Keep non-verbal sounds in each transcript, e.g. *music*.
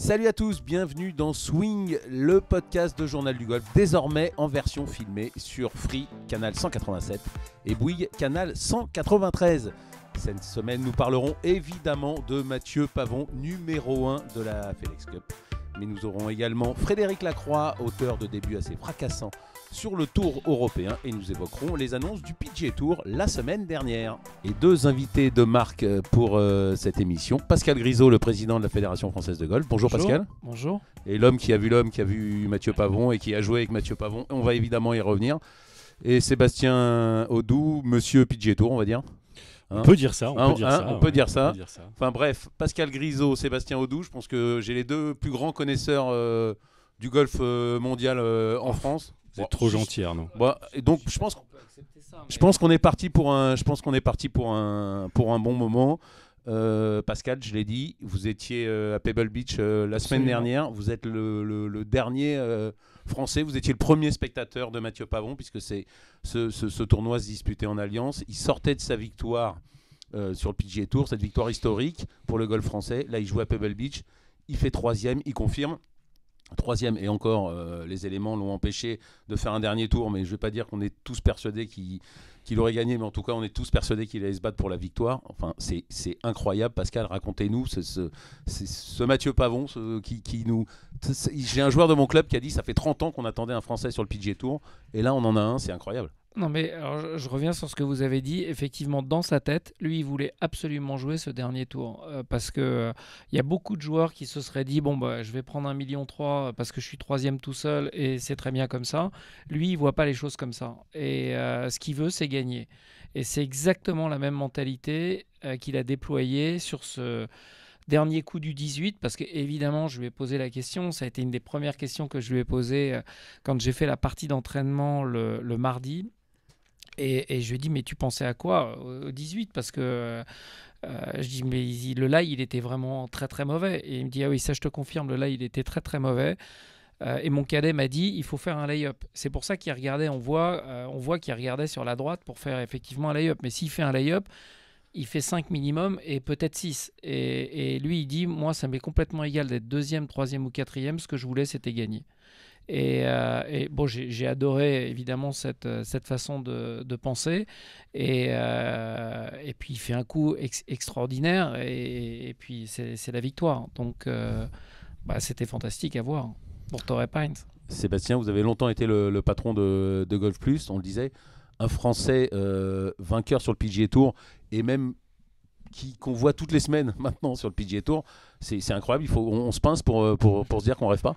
Salut à tous, bienvenue dans Swing, le podcast de Journal du Golf, désormais en version filmée sur Free, canal 187 et Bouygues, canal 193. Cette semaine, nous parlerons évidemment de Mathieu Pavon, numéro 1 de la Félix Cup mais nous aurons également Frédéric Lacroix, auteur de débuts assez fracassants sur le Tour européen et nous évoquerons les annonces du Pidget Tour la semaine dernière. Et deux invités de marque pour euh, cette émission. Pascal Grisot, le président de la Fédération française de golf. Bonjour, Pascal. Bonjour. Et l'homme qui a vu l'homme, qui a vu Mathieu Pavon et qui a joué avec Mathieu Pavon. On va évidemment y revenir. Et Sébastien Audou, monsieur Pidget Tour, on va dire. Hein on peut dire ça. On, peut, dire ça, Enfin bref, Pascal Grisot, Sébastien Audou, je pense que j'ai les deux plus grands connaisseurs euh, du golf euh, mondial euh, en ah, France. C'est trop gentil, Arnaud. donc je pense, je pense qu'on est parti pour un, je pense qu'on est parti pour un, pour un bon moment. Pascal, je l'ai dit, vous étiez à Pebble Beach la semaine dernière. Vous êtes le, dernier Français. Vous étiez le premier spectateur de Mathieu Pavon, puisque c'est ce, ce, tournoi se disputait en alliance. Il sortait de sa victoire euh, sur le PGA Tour, cette victoire historique pour le golf français. Là, il joue à Pebble Beach, il fait troisième, il confirme. Troisième, et encore, euh, les éléments l'ont empêché de faire un dernier tour, mais je ne vais pas dire qu'on est tous persuadés qu'il aurait gagné, mais en tout cas, on est tous persuadés qu'il allait se battre pour la victoire. Enfin, c'est incroyable. Pascal, racontez-nous ce, ce, Mathieu Pavon qui, qui, nous. J'ai un joueur de mon club qui a dit ça fait 30 ans qu'on attendait un Français sur le PG Tour, et là, on en a un, c'est incroyable. Non, mais je, reviens sur ce que vous avez dit. Effectivement, dans sa tête, lui, il voulait absolument jouer ce dernier tour. Euh, parce que euh, il y a beaucoup de joueurs qui se seraient dit bon, bah, je vais prendre un million trois euh, parce que je suis troisième tout seul et c'est très bien comme ça. Lui, il voit pas les choses comme ça. Et ce qu'il veut, c'est gagner. Et c'est exactement la même mentalité qu'il a déployée sur ce dernier coup du 18 parce que évidemment je lui ai posé la question ça a été une des premières questions que je lui ai posé quand j'ai fait la partie d'entraînement le, mardi et, je lui ai dit, mais tu pensais à quoi euh, au 18 Parce que euh, je dis, mais le lie il était vraiment très très mauvais. Et il me dit, ah oui, ça je te confirme, le lay il était très très mauvais. Euh, et mon cadet m'a dit, il faut faire un lay-up. C'est pour ça qu'il regardait, on voit, on voit qu'il regardait sur la droite pour faire effectivement un lay-up. Mais s'il fait un lay-up, il fait 5 minimum et peut-être 6. Et, et lui, il dit, moi, ça m'est complètement égal d'être deuxième, troisième ou quatrième. Ce que je voulais, c'était gagner. Euh, et, bon, j'ai adoré évidemment cette, euh, cette façon de, de penser. Et, euh, et puis il fait un coup extraordinaire et, et puis c'est la victoire. Donc bah, c'était fantastique à voir pour Torrey Pines. Sébastien, vous avez longtemps été le, patron de, de, Golf Plus, on le disait, un Français vainqueur sur le PGA Tour et même qu'on voit toutes les semaines *laughs* maintenant sur le PGA Tour. C'est incroyable, il faut, on, on se pince pour, pour, pour se dire qu'on rêve pas.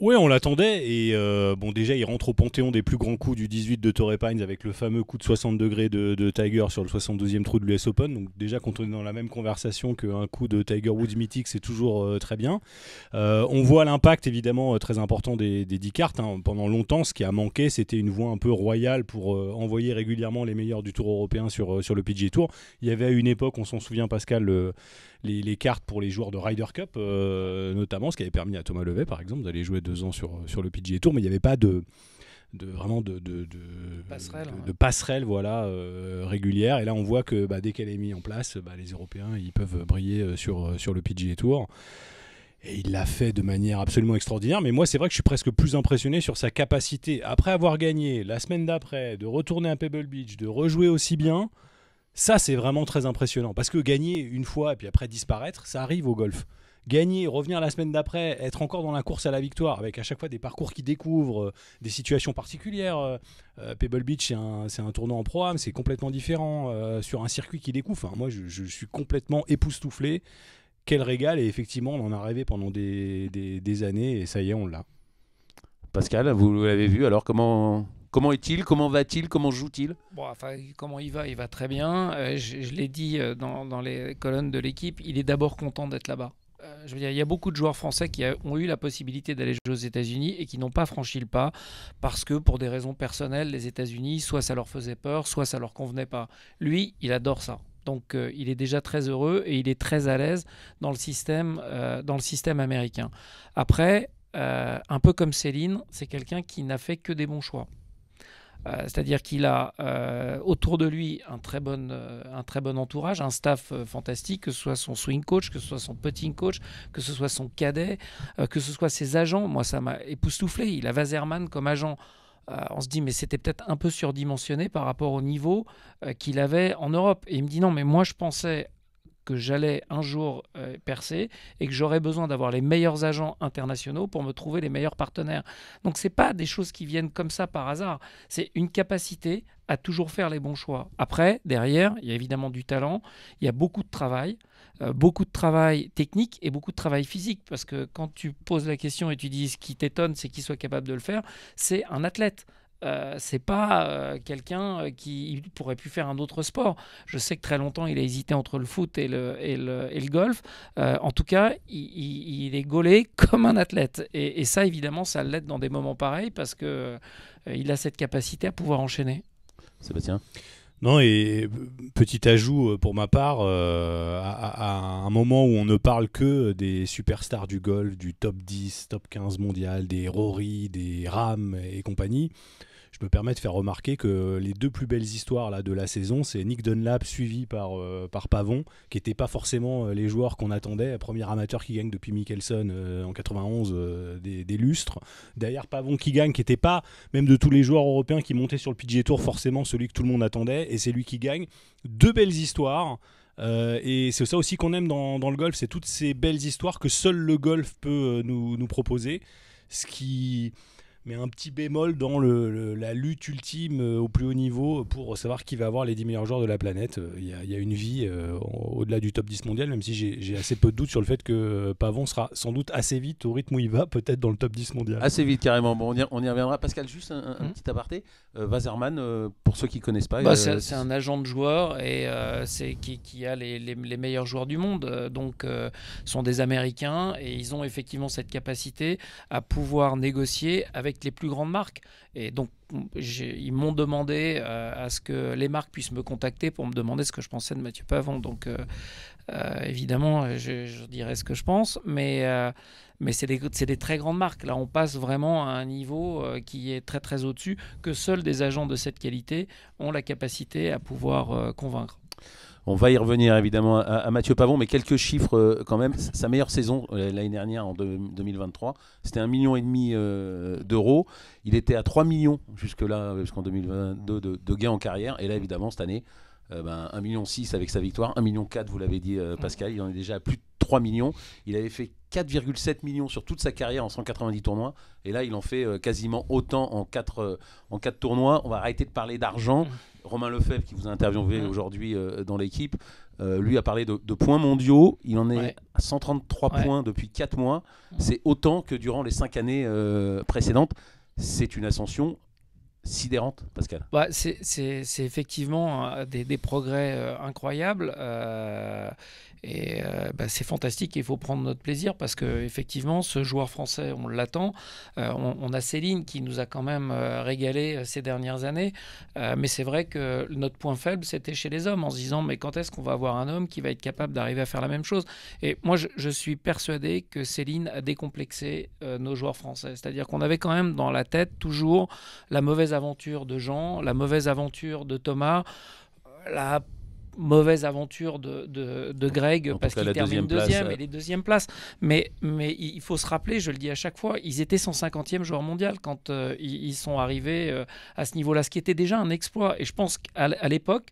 Ouais, on l'attendait. Et euh, bon, déjà, il rentre au panthéon des plus grands coups du 18 de Torrey Pines avec le fameux coup de 60 degrés de, Tiger sur le 72e trou de l'US Open. Donc, déjà, quand on est dans la même conversation qu'un coup de Tiger Woods mythique, c'est toujours euh, très bien. Euh, on voit l'impact, évidemment, très important des, 10 cartes. Hein. Pendant longtemps, ce qui a manqué, c'était une voie un peu royale pour envoyer régulièrement les meilleurs du tour européen sur, sur le PG Tour. Il y avait à une époque, on s'en souvient, Pascal, les, cartes pour les joueurs de Ryder Cup, euh, notamment, ce qui avait permis à Thomas Levet, par exemple, d'aller jouer deux ans sur, sur le PGA Tour, mais il n'y avait pas de de vraiment de, de, passerelle, voilà, euh, régulière. Et là, on voit que bah, dès qu'elle est mise en place, bah, les Européens ils peuvent briller euh, sur, sur le PGA Tour. Et il l'a fait de manière absolument extraordinaire. Mais moi, c'est vrai que je suis presque plus impressionné sur sa capacité, après avoir gagné la semaine d'après, de retourner à Pebble Beach, de rejouer aussi bien. Ça, c'est vraiment très impressionnant. Parce que gagner une fois et puis après disparaître, ça arrive au golf. Gagner, revenir la semaine d'après, être encore dans la course à la victoire, avec à chaque fois des parcours qui découvrent euh, des situations particulières. Euh, euh, Pebble Beach, c'est un, un, tournoi en programme, c'est complètement différent sur un circuit qui découvre. moi, je, suis complètement époustouflé. Quel régal, et effectivement, on en a rêvé pendant des, des années, et ça y est, on l'a. Pascal, vous l'avez vu, alors comment, Comment est-il Comment va-t-il Comment joue-t-il bon, Comment il va Il va très bien. Euh, je, l'ai dit euh, dans, les colonnes de l'équipe, il est d'abord content d'être là-bas. Euh, je veux dire, il y a beaucoup de joueurs français qui ont eu la possibilité d'aller jouer aux États-Unis et qui n'ont pas franchi le pas parce que pour des raisons personnelles, les États-Unis, soit ça leur faisait peur, soit ça leur convenait pas. Lui, il adore ça. Donc il est déjà très heureux et il est très à l'aise dans, le système, dans le système américain. Après, un peu comme Céline, c'est quelqu'un qui n'a fait que des bons choix. Euh, c'est-à-dire qu'il a euh, autour de lui un très, bon, euh, un très bon entourage, un staff fantastique, que ce soit son swing coach, que ce soit son putting coach, que ce soit son cadet, que ce soit ses agents. Moi, ça m'a époustouflé. Il a Vazerman comme agent. on se dit mais c'était peut-être un peu surdimensionné par rapport au niveau qu'il avait en Europe. Et il me dit non mais moi je pensais que j'allais un jour euh, percer et que j'aurais besoin d'avoir les meilleurs agents internationaux pour me trouver les meilleurs partenaires. Donc ce n'est pas des choses qui viennent comme ça par hasard, c'est une capacité à toujours faire les bons choix. Après, derrière, il y a évidemment du talent, il y a beaucoup de travail, euh, beaucoup de travail technique et beaucoup de travail physique parce que quand tu poses la question et tu dis ce qui t'étonne, c'est qu'il soit capable de le faire, c'est un athlète. Euh, c'est pas euh, quelqu'un euh, qui pourrait plus faire un autre sport. Je sais que très longtemps il a hésité entre le foot et le, golf. en tout cas, il, est gaulé *laughs* comme un athlète. Et, ça, évidemment, ça l'aide dans des moments pareils parce que il a cette capacité à pouvoir enchaîner. Sébastien. Non, et petit ajout pour ma part, à, à, un moment où on ne parle que des superstars du golf, du top 10, top 15 mondial, des Rory, des Ram et compagnie, je me permets de faire remarquer que les deux plus belles histoires là, de la saison, c'est Nick Dunlap suivi par, euh, par Pavon, qui n'étaient pas forcément euh, les joueurs qu'on attendait. Premier amateur qui gagne depuis Mickelson euh, en 91 des, lustres. Derrière Pavon qui gagne, qui n'était pas, même de tous les joueurs européens qui montaient sur le PGA Tour, forcément celui que tout le monde attendait. Et c'est lui qui gagne. Deux belles histoires. et c'est ça aussi qu'on aime dans, le golf, c'est toutes ces belles histoires que seul le golf peut nous, nous proposer. Ce qui, mais un petit bémol dans le, la lutte ultime euh, au plus haut niveau pour savoir qui va avoir les 10 meilleurs joueurs de la planète. Il y, a une vie euh, au-delà du top 10 mondial, même si j'ai assez peu de doutes sur le fait que euh, Pavon sera sans doute assez vite au rythme où il va, peut-être dans le top 10 mondial. Assez vite, carrément. Bon, on, y, reviendra. Pascal, juste un, mmh. petit aparté. Wazerman, pour ceux qui ne connaissent pas. Bah, c'est un agent de joueurs et c'est qui, a les, les, les, meilleurs joueurs du monde. Donc, sont des Américains et ils ont effectivement cette capacité à pouvoir négocier avec les plus grandes marques. Et donc, ils m'ont demandé euh, à ce que les marques puissent me contacter pour me demander ce que je pensais de Mathieu Pavon. Donc, euh, euh, évidemment, je, dirais ce que je pense, mais, mais c'est des, des, très grandes marques. Là, on passe vraiment à un niveau qui est très, très au-dessus, que seuls des agents de cette qualité ont la capacité à pouvoir convaincre. On va y revenir évidemment à, Mathieu Pavon, mais quelques chiffres euh, quand même. Sa meilleure saison euh, l'année dernière en 2023, c'était un million et demi euh, d'euros. Il était à 3 millions jusque-là, jusqu'en 2022 de, gains en carrière. Et là évidemment cette année, ben, 1,6 million avec sa victoire, 1,4 million, vous l'avez dit Pascal, il en est déjà à plus de 3 millions. Il avait fait 4,7 millions sur toute sa carrière en 190 tournois. Et là, il en fait quasiment autant en 4, en 4 tournois. On va arrêter de parler d'argent Romain Lefebvre, qui vous a interviewé mm. aujourd'hui euh, dans l'équipe, euh, lui a parlé de, points mondiaux. Il en est à 133 points depuis 4 mois. Mm. C'est autant que durant les 5 années euh, précédentes. C'est une ascension sidérante, Pascal. Bah, c'est effectivement des, progrès incroyables. Et euh, bah, c'est fantastique, il faut prendre notre plaisir parce que effectivement, ce joueur français, on l'attend. Euh, on, a Céline qui nous a quand même euh, régalé ces dernières années. mais c'est vrai que notre point faible, c'était chez les hommes, en se disant mais quand est-ce qu'on va avoir un homme qui va être capable d'arriver à faire la même chose Et moi, je, suis persuadé que Céline a décomplexé nos joueurs français. C'est-à-dire qu'on avait quand même dans la tête toujours la mauvaise aventure de Jean, la mauvaise aventure de Thomas, la mauvaise aventure de, de, Greg parce qu'il termine deuxième, euh, et les deuxièmes places. Mais, mais il faut se rappeler, je le dis à chaque fois, ils étaient 150e joueur mondial quand euh, ils, sont arrivés euh, à ce niveau-là, ce qui était déjà un exploit. Et je pense qu'à l'époque,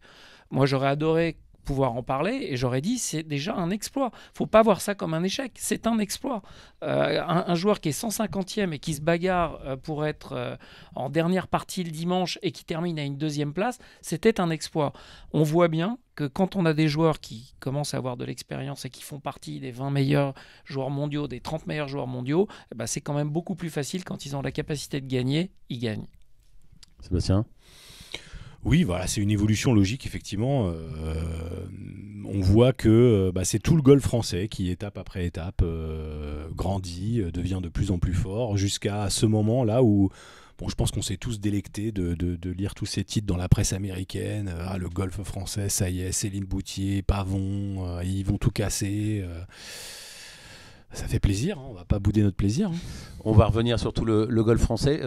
moi j'aurais adoré pouvoir en parler et j'aurais dit c'est déjà un exploit. Faut pas voir ça comme un échec, c'est un exploit. Euh, un, joueur qui est 150e et qui se bagarre euh, pour être euh, en dernière partie le dimanche et qui termine à une deuxième place, c'était un exploit. On voit bien que quand on a des joueurs qui commencent à avoir de l'expérience et qui font partie des 20 meilleurs joueurs mondiaux, des 30 meilleurs joueurs mondiaux, eh ben, c'est quand même beaucoup plus facile quand ils ont la capacité de gagner, ils gagnent. Sébastien oui, voilà, c'est une évolution logique, effectivement. Euh, on voit que euh, bah, c'est tout le golf français qui, étape après étape, euh, grandit, devient de plus en plus fort, jusqu'à ce moment là où je pense qu'on s'est tous délectés de, lire tous ces titres dans la presse américaine. Ah, le golf français, ça y est, Céline Boutier, Pavon, ils vont tout casser. Ça fait plaisir, hein, on va pas bouder notre plaisir. Hein. On va revenir sur tout le, le golf français.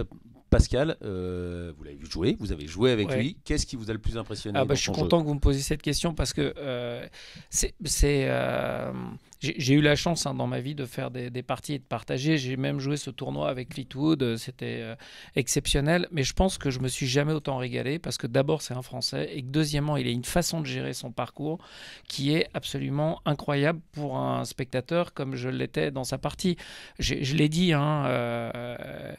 Pascal, euh, vous l'avez vu jouer, vous avez joué avec lui. Qu'est-ce qui vous a le plus impressionné ah bah, Je suis content que vous me posiez cette question parce que euh, c'est, euh, j'ai eu la chance hein, dans ma vie de faire des, parties et de partager. J'ai même joué ce tournoi avec Fleetwood, c'était exceptionnel. Mais je pense que je me suis jamais autant régalé parce que d'abord c'est un Français et que deuxièmement il a une façon de gérer son parcours qui est absolument incroyable pour un spectateur comme je l'étais dans sa partie. Je, l'ai dit. Hein,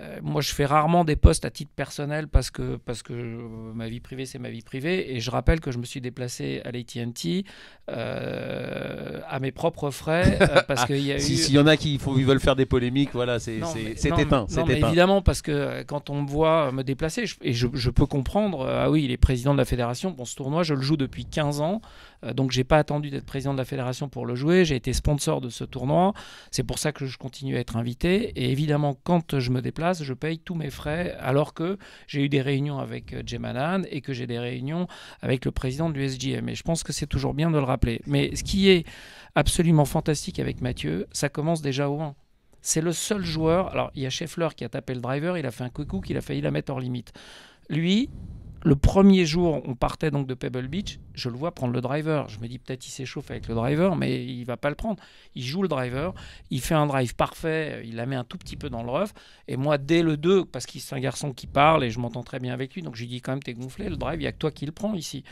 euh, moi, je fais rarement des postes à titre personnel parce que, parce que euh, ma vie privée, c'est ma vie privée. Et je rappelle que je me suis déplacé à l'ATT euh, à mes propres frais. *laughs* parce qu'il y a eu... S'il y en a qui veulent faire des polémiques, voilà, c'est éteint. Non, évidemment, parce que quand on me voit me déplacer, et je, je, peux comprendre, ah oui, il est président de la fédération, bon, ce tournoi, je le joue depuis 15 ans. Euh, donc j'ai pas attendu d'être président de la fédération pour le jouer. J'ai été sponsor de ce tournoi. C'est pour ça que je continue à être invité. Et évidemment, quand je me déplace, je paye tous mes frais alors que j'ai eu des réunions avec euh, Jemanan et que j'ai des réunions avec le président de l'USGM. Et je pense que c'est toujours bien de le rappeler. Mais ce qui est absolument fantastique avec Mathieu, ça commence déjà au 1. C'est le seul joueur. Alors, il y a Scheffler qui a tapé le driver, il a fait un coucou qu'il a failli la mettre hors limite. Lui, le premier jour, on partait donc de Pebble Beach, je le vois prendre le driver. Je me dis peut-être il s'échauffe avec le driver, mais il va pas le prendre. Il joue le driver, il fait un drive parfait, il la met un tout petit peu dans le rough. Et moi, dès le 2, parce qu'il c'est un garçon qui parle et je m'entends très bien avec lui, donc je lui dis quand même t'es gonflé, le drive, il y a que toi qui le prends ici.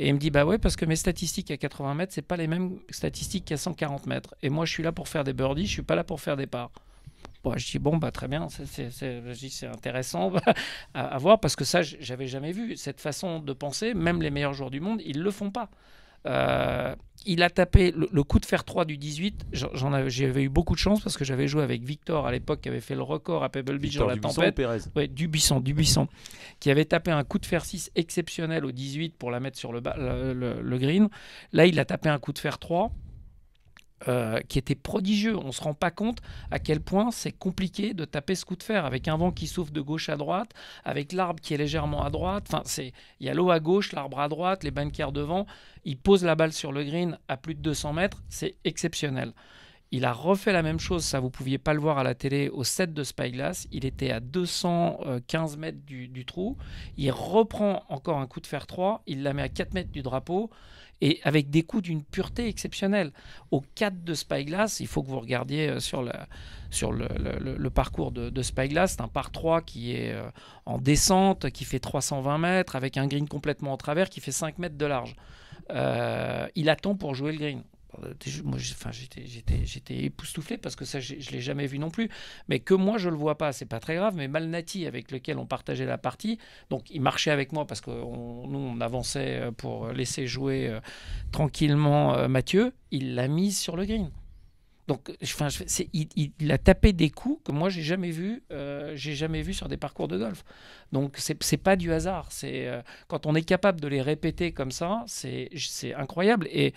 Et il me dit bah ouais, parce que mes statistiques à 80 mètres, c'est pas les mêmes statistiques qu'à 140 mètres. Et moi, je suis là pour faire des birdies, je suis pas là pour faire des parts. Bah, je dis bon bah très bien, c'est intéressant bah, *laughs* à, voir parce que ça j'avais jamais vu cette façon de penser. Même les meilleurs joueurs du monde, ils le font pas. Euh, il a tapé le, coup de fer 3 du 18. J'avais eu beaucoup de chance parce que j'avais joué avec Victor à l'époque qui avait fait le record à Pebble Beach dans la tempête. Ou ouais, Dubuisson, Dubuisson, qui avait tapé un coup de fer 6 exceptionnel au 18 pour la mettre sur le, le green. Là, il a tapé un coup de fer 3. Euh, qui était prodigieux. On ne se rend pas compte à quel point c'est compliqué de taper ce coup de fer avec un vent qui souffle de gauche à droite, avec l'arbre qui est légèrement à droite. Enfin, c'est il y a l'eau à gauche, l'arbre à droite, les bancaires devant. Il pose la balle sur le green à plus de 200 mètres. C'est exceptionnel. Il a refait la même chose, ça vous pouviez pas le voir à la télé, au set de Spyglass. Il était à 215 mètres du, du trou. Il reprend encore un coup de fer 3, il la met à 4 mètres du drapeau et avec des coups d'une pureté exceptionnelle. Au 4 de Spyglass, il faut que vous regardiez euh, sur, le, parcours de, Spyglass, c'est un par 3 qui est euh, en descente, qui fait 320 mètres, avec un green complètement en travers, qui fait 5 mètres de large. Euh, il attend pour jouer le green moi, j'étais époustouflé parce que ça, je ne l'ai jamais vu non plus. Mais que moi, je ne le vois pas, c'est pas très grave. Mais Malnati, avec lequel on partageait la partie, donc il marchait avec moi parce que on, nous, on avançait euh, pour laisser jouer euh, tranquillement euh, Mathieu, il l'a mise sur le green. Donc, enfin, il, il, a tapé des coups que moi j'ai jamais vu, j'ai jamais vu sur des parcours de golf. Donc, c'est pas du hasard. C'est quand on est capable de les répéter comme ça, c'est incroyable. Et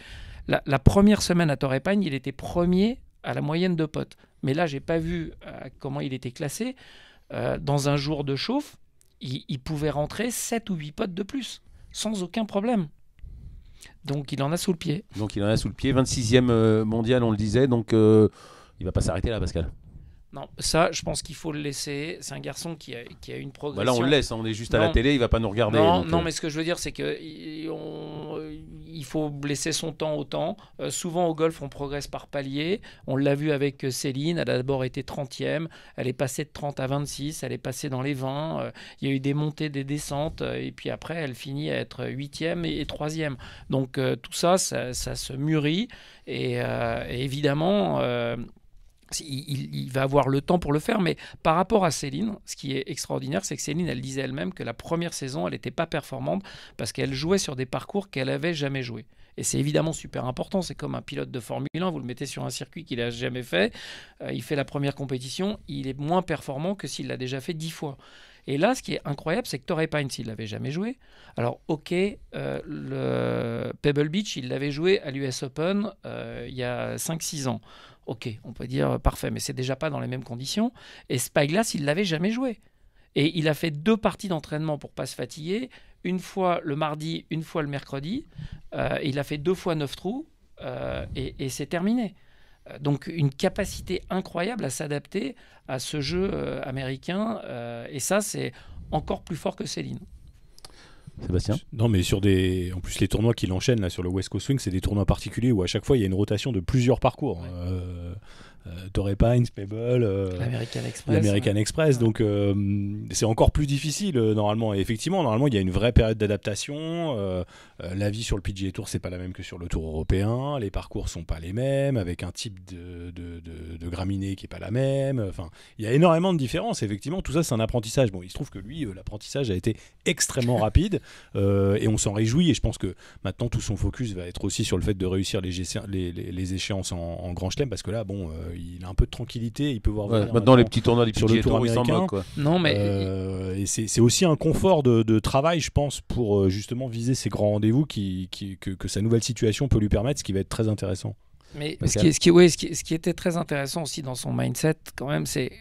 la, première semaine à Torrepagne, il était premier à la moyenne de potes. Mais là, j'ai pas vu euh, comment il était classé. Euh, dans un jour de chauffe, il, pouvait rentrer 7 ou 8 potes de plus, sans aucun problème. Donc il en a sous le pied. Donc il en a sous le pied. 26e euh, mondial, on le disait. Donc il va pas s'arrêter là, Pascal. Non, ça, je pense qu'il faut le laisser. C'est un garçon qui a, une progression. Bah là, on le laisse, hein, on est juste à la télé, il va pas nous regarder. Non, euh. mais ce que je veux dire, c'est que il faut laisser son temps au temps. Euh, souvent, au golf, on progresse par palier. On l'a vu avec euh, Céline, elle a d'abord été 30e, elle est passée de 30 à 26, elle est passée dans les 20. il y a eu des montées, des descentes, et puis après, elle finit à être 8e et, 3e. Donc, tout ça, ça, se mûrit. et évidemment il, va avoir le temps pour le faire, mais par rapport à Céline, ce qui est extraordinaire, c'est que Céline, elle disait elle-même que la première saison, elle n'était pas performante parce qu'elle jouait sur des parcours qu'elle avait jamais joué. Et c'est évidemment super important, c'est comme un pilote de Formule 1, vous le mettez sur un circuit qu'il n'a jamais fait, euh, il fait la première compétition, il est moins performant que s'il l'a déjà fait dix fois. Et là, ce qui est incroyable, c'est que Torrey Pines, s'il l'avait jamais joué. Alors, ok, euh, le Pebble Beach, il l'avait joué à l'US Open euh, il y a 5-6 ans. Ok, on peut dire euh, parfait, mais c'est déjà pas dans les mêmes conditions. Et Spyglass, il l'avait jamais joué. Et il a fait deux parties d'entraînement pour pas se fatiguer, une fois le mardi, une fois le mercredi. il a fait deux fois neuf trous et c'est terminé. Euh, donc une capacité incroyable à s'adapter à ce jeu euh, américain. Euh, et ça, c'est encore plus fort que Céline. Sébastien Non, mais sur des. En plus, les tournois qu'il enchaîne sur le West Coast Swing, c'est des tournois particuliers où à chaque fois il y a une rotation de plusieurs parcours. Hein. Euh, Torrey Pines, Pebble, euh, l'American Express. Donc euh, c'est encore plus difficile normalement. Et effectivement, normalement, il y a une vraie période d'adaptation. la vie sur le PGA Tour, c'est pas la même que sur le Tour européen. Les parcours sont pas les mêmes, avec un type de, de, de, graminée qui est pas la même. Enfin, il y a énormément de différences. Effectivement, tout ça, c'est un apprentissage. Bon, il se trouve que lui, l'apprentissage a été extrêmement *laughs* rapide et on s'en réjouit. Et je pense que maintenant, tout son focus va être aussi sur le fait de réussir les, les, échéances en, Grand Chelem parce que là, bon, il a un peu de tranquillité, il peut voir. maintenant, euh, les petits tournois, les sur le tour américain. Non, mais euh, c'est aussi un confort de, travail, je pense, pour euh, justement viser ces grands rendez-vous qui, que, sa nouvelle situation peut lui permettre, ce qui va être très intéressant. Mais ce qui, ce, qui, ce, qui, était très intéressant aussi dans son mindset, quand même, c'est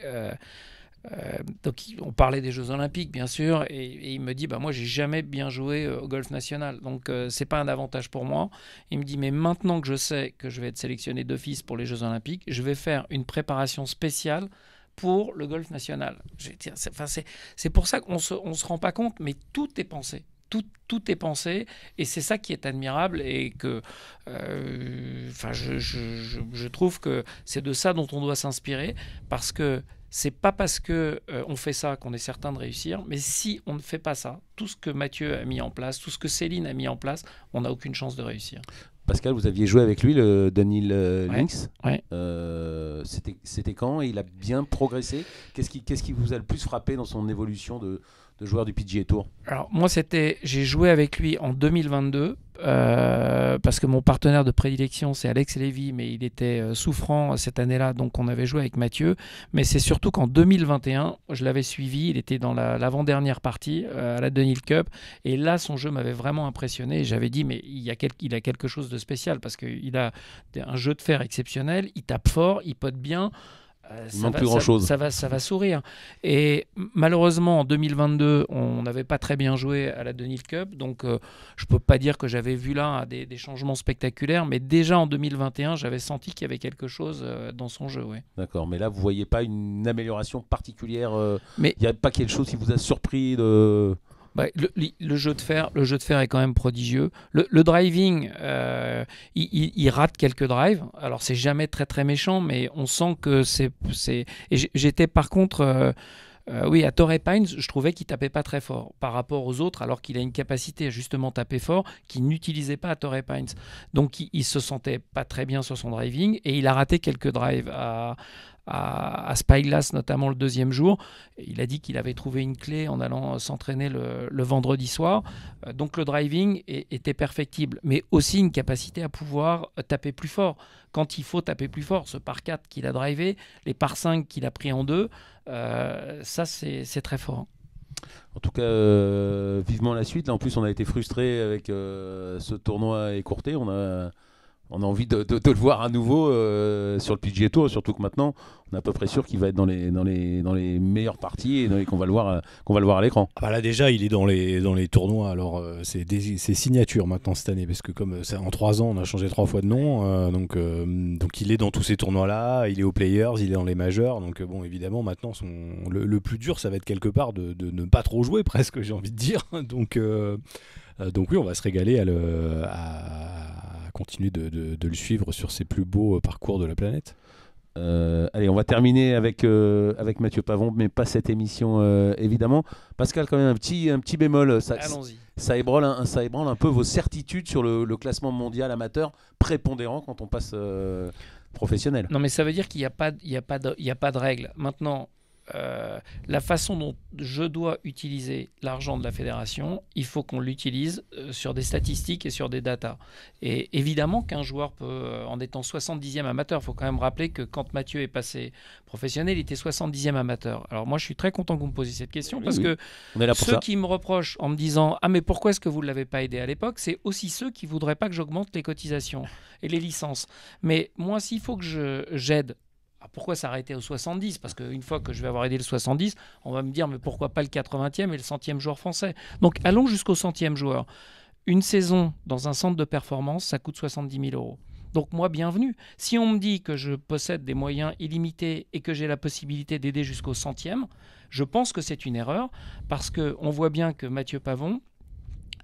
euh, donc on parlait des Jeux Olympiques bien sûr et, il me dit bah moi j'ai jamais bien joué euh, au golf national donc euh, c'est pas un avantage pour moi. Il me dit mais maintenant que je sais que je vais être sélectionné d'office pour les Jeux Olympiques, je vais faire une préparation spéciale pour le golf national. C'est pour ça qu'on se, on se rend pas compte mais tout est pensé. Tout, tout, est pensé et c'est ça qui est admirable et que enfin je, je, je trouve que c'est de ça dont on doit s'inspirer parce que c'est pas parce que euh, on fait ça qu'on est certain de réussir, mais si on ne fait pas ça, tout ce que Mathieu a mis en place, tout ce que Céline a mis en place, on n'a aucune chance de réussir. Pascal, vous aviez joué avec lui, le Daniel euh, Lynx. Euh, c'était quand il a bien progressé. Qu'est-ce qui, qui, vous a le plus frappé dans son évolution de, joueur du PGA Tour Alors moi c'était, j'ai joué avec lui en 2022 euh, parce que mon partenaire de prédilection c'est Alex Lévy, mais il était euh, souffrant euh, cette année-là, donc on avait joué avec Mathieu. Mais c'est surtout qu'en 2021, je l'avais suivi, il était dans l'avant-dernière partie à la Denil Cup, et là son jeu m'avait vraiment impressionné. j'avais dit mais il, a il a quelque chose de spécial parce qu'il a un jeu de fer exceptionnel, il tape fort, il pote bien. Euh, il plus grand chose. Ça va, ça va sourire. Et malheureusement, en 2022, on n'avait pas très bien joué à la Denil Cup, donc euh, je peux pas dire que j'avais vu là des, changements spectaculaires, mais déjà en 2021, j'avais senti qu'il y avait quelque chose euh, dans son jeu. Ouais. D'accord, mais là, vous voyez pas une amélioration particulière. il n'y a pas quelque chose qui vous a surpris de. Bah, le, jeu de fer, le jeu de fer est quand même prodigieux. Le, driving, euh, il, rate quelques drives. Alors c'est jamais très très méchant, mais on sent que c'est, J'étais par contre. Euh, euh, oui, à Torrey Pines, je trouvais qu'il tapait pas très fort par rapport aux autres, alors qu'il a une capacité à justement taper fort qu'il n'utilisait pas à Torrey Pines. Donc il, il, se sentait pas très bien sur son driving et il a raté quelques drives à, à, Spyglass, notamment le deuxième jour. Il a dit qu'il avait trouvé une clé en allant s'entraîner le, vendredi soir. Euh, donc le driving était perfectible, mais aussi une capacité à pouvoir taper plus fort. Quand il faut taper plus fort, ce par 4 qu'il a drivé, les par 5 qu'il a pris en deux, euh, ça c'est très fort. En tout cas, euh, vivement la suite. en plus, on a été frustré avec ce tournoi écourté. On a on a envie de, le voir à nouveau euh, sur le PGA Tour, surtout que maintenant, on est à peu près sûr qu'il va être dans les, dans meilleures parties et qu'on va le voir, euh, va le voir à l'écran. Ah bah là déjà, il est dans les, dans les tournois, alors euh, c'est signature maintenant cette année, parce que comme ça, en trois ans, on a changé trois fois de nom, donc, il est dans tous ces tournois-là, il est aux players, il est dans les majeurs, donc bon, évidemment, maintenant, le, plus dur, ça va être quelque part de, ne pas trop jouer, *laughs* presque, j'ai envie de dire. Donc, oui, on va se régaler à le... à continuer de, le suivre sur ses plus beaux euh, parcours de la planète. Euh, allez, on va terminer avec, euh, avec Mathieu Pavon, mais pas cette émission évidemment. Pascal, quand même un petit, un petit bémol. Ça, ça ébranle, un, ça ébranle un peu vos certitudes sur le, classement mondial amateur prépondérant quand on passe professionnel. Non, mais ça veut dire qu'il n'y a pas, il a pas, a pas de règles. Maintenant, euh, la façon dont je dois utiliser l'argent de la fédération, il faut qu'on l'utilise euh, sur des statistiques et sur des datas. Et évidemment qu'un joueur peut, euh, en étant 70e amateur, il faut quand même rappeler que quand Mathieu est passé professionnel, il était 70e amateur. Alors moi, je suis très content que vous me posiez cette question parce que ceux qui me reprochent en me disant Ah, mais pourquoi est-ce que vous ne l'avez pas aidé à l'époque C'est aussi ceux qui voudraient pas que j'augmente les cotisations et les licences. Mais moi, s'il faut que j'aide ah, pourquoi s'arrêter au 70 Parce qu'une fois que je vais avoir aidé le 70, on va me dire mais pourquoi pas le 80e et le 100e joueur français Donc allons jusqu'au 100e joueur. Une saison dans un centre de performance, ça coûte 70 000 euros. Donc moi, bienvenue. Si on me dit que je possède des moyens illimités et que j'ai la possibilité d'aider jusqu'au centième, je pense que c'est une erreur parce qu'on voit bien que Mathieu Pavon,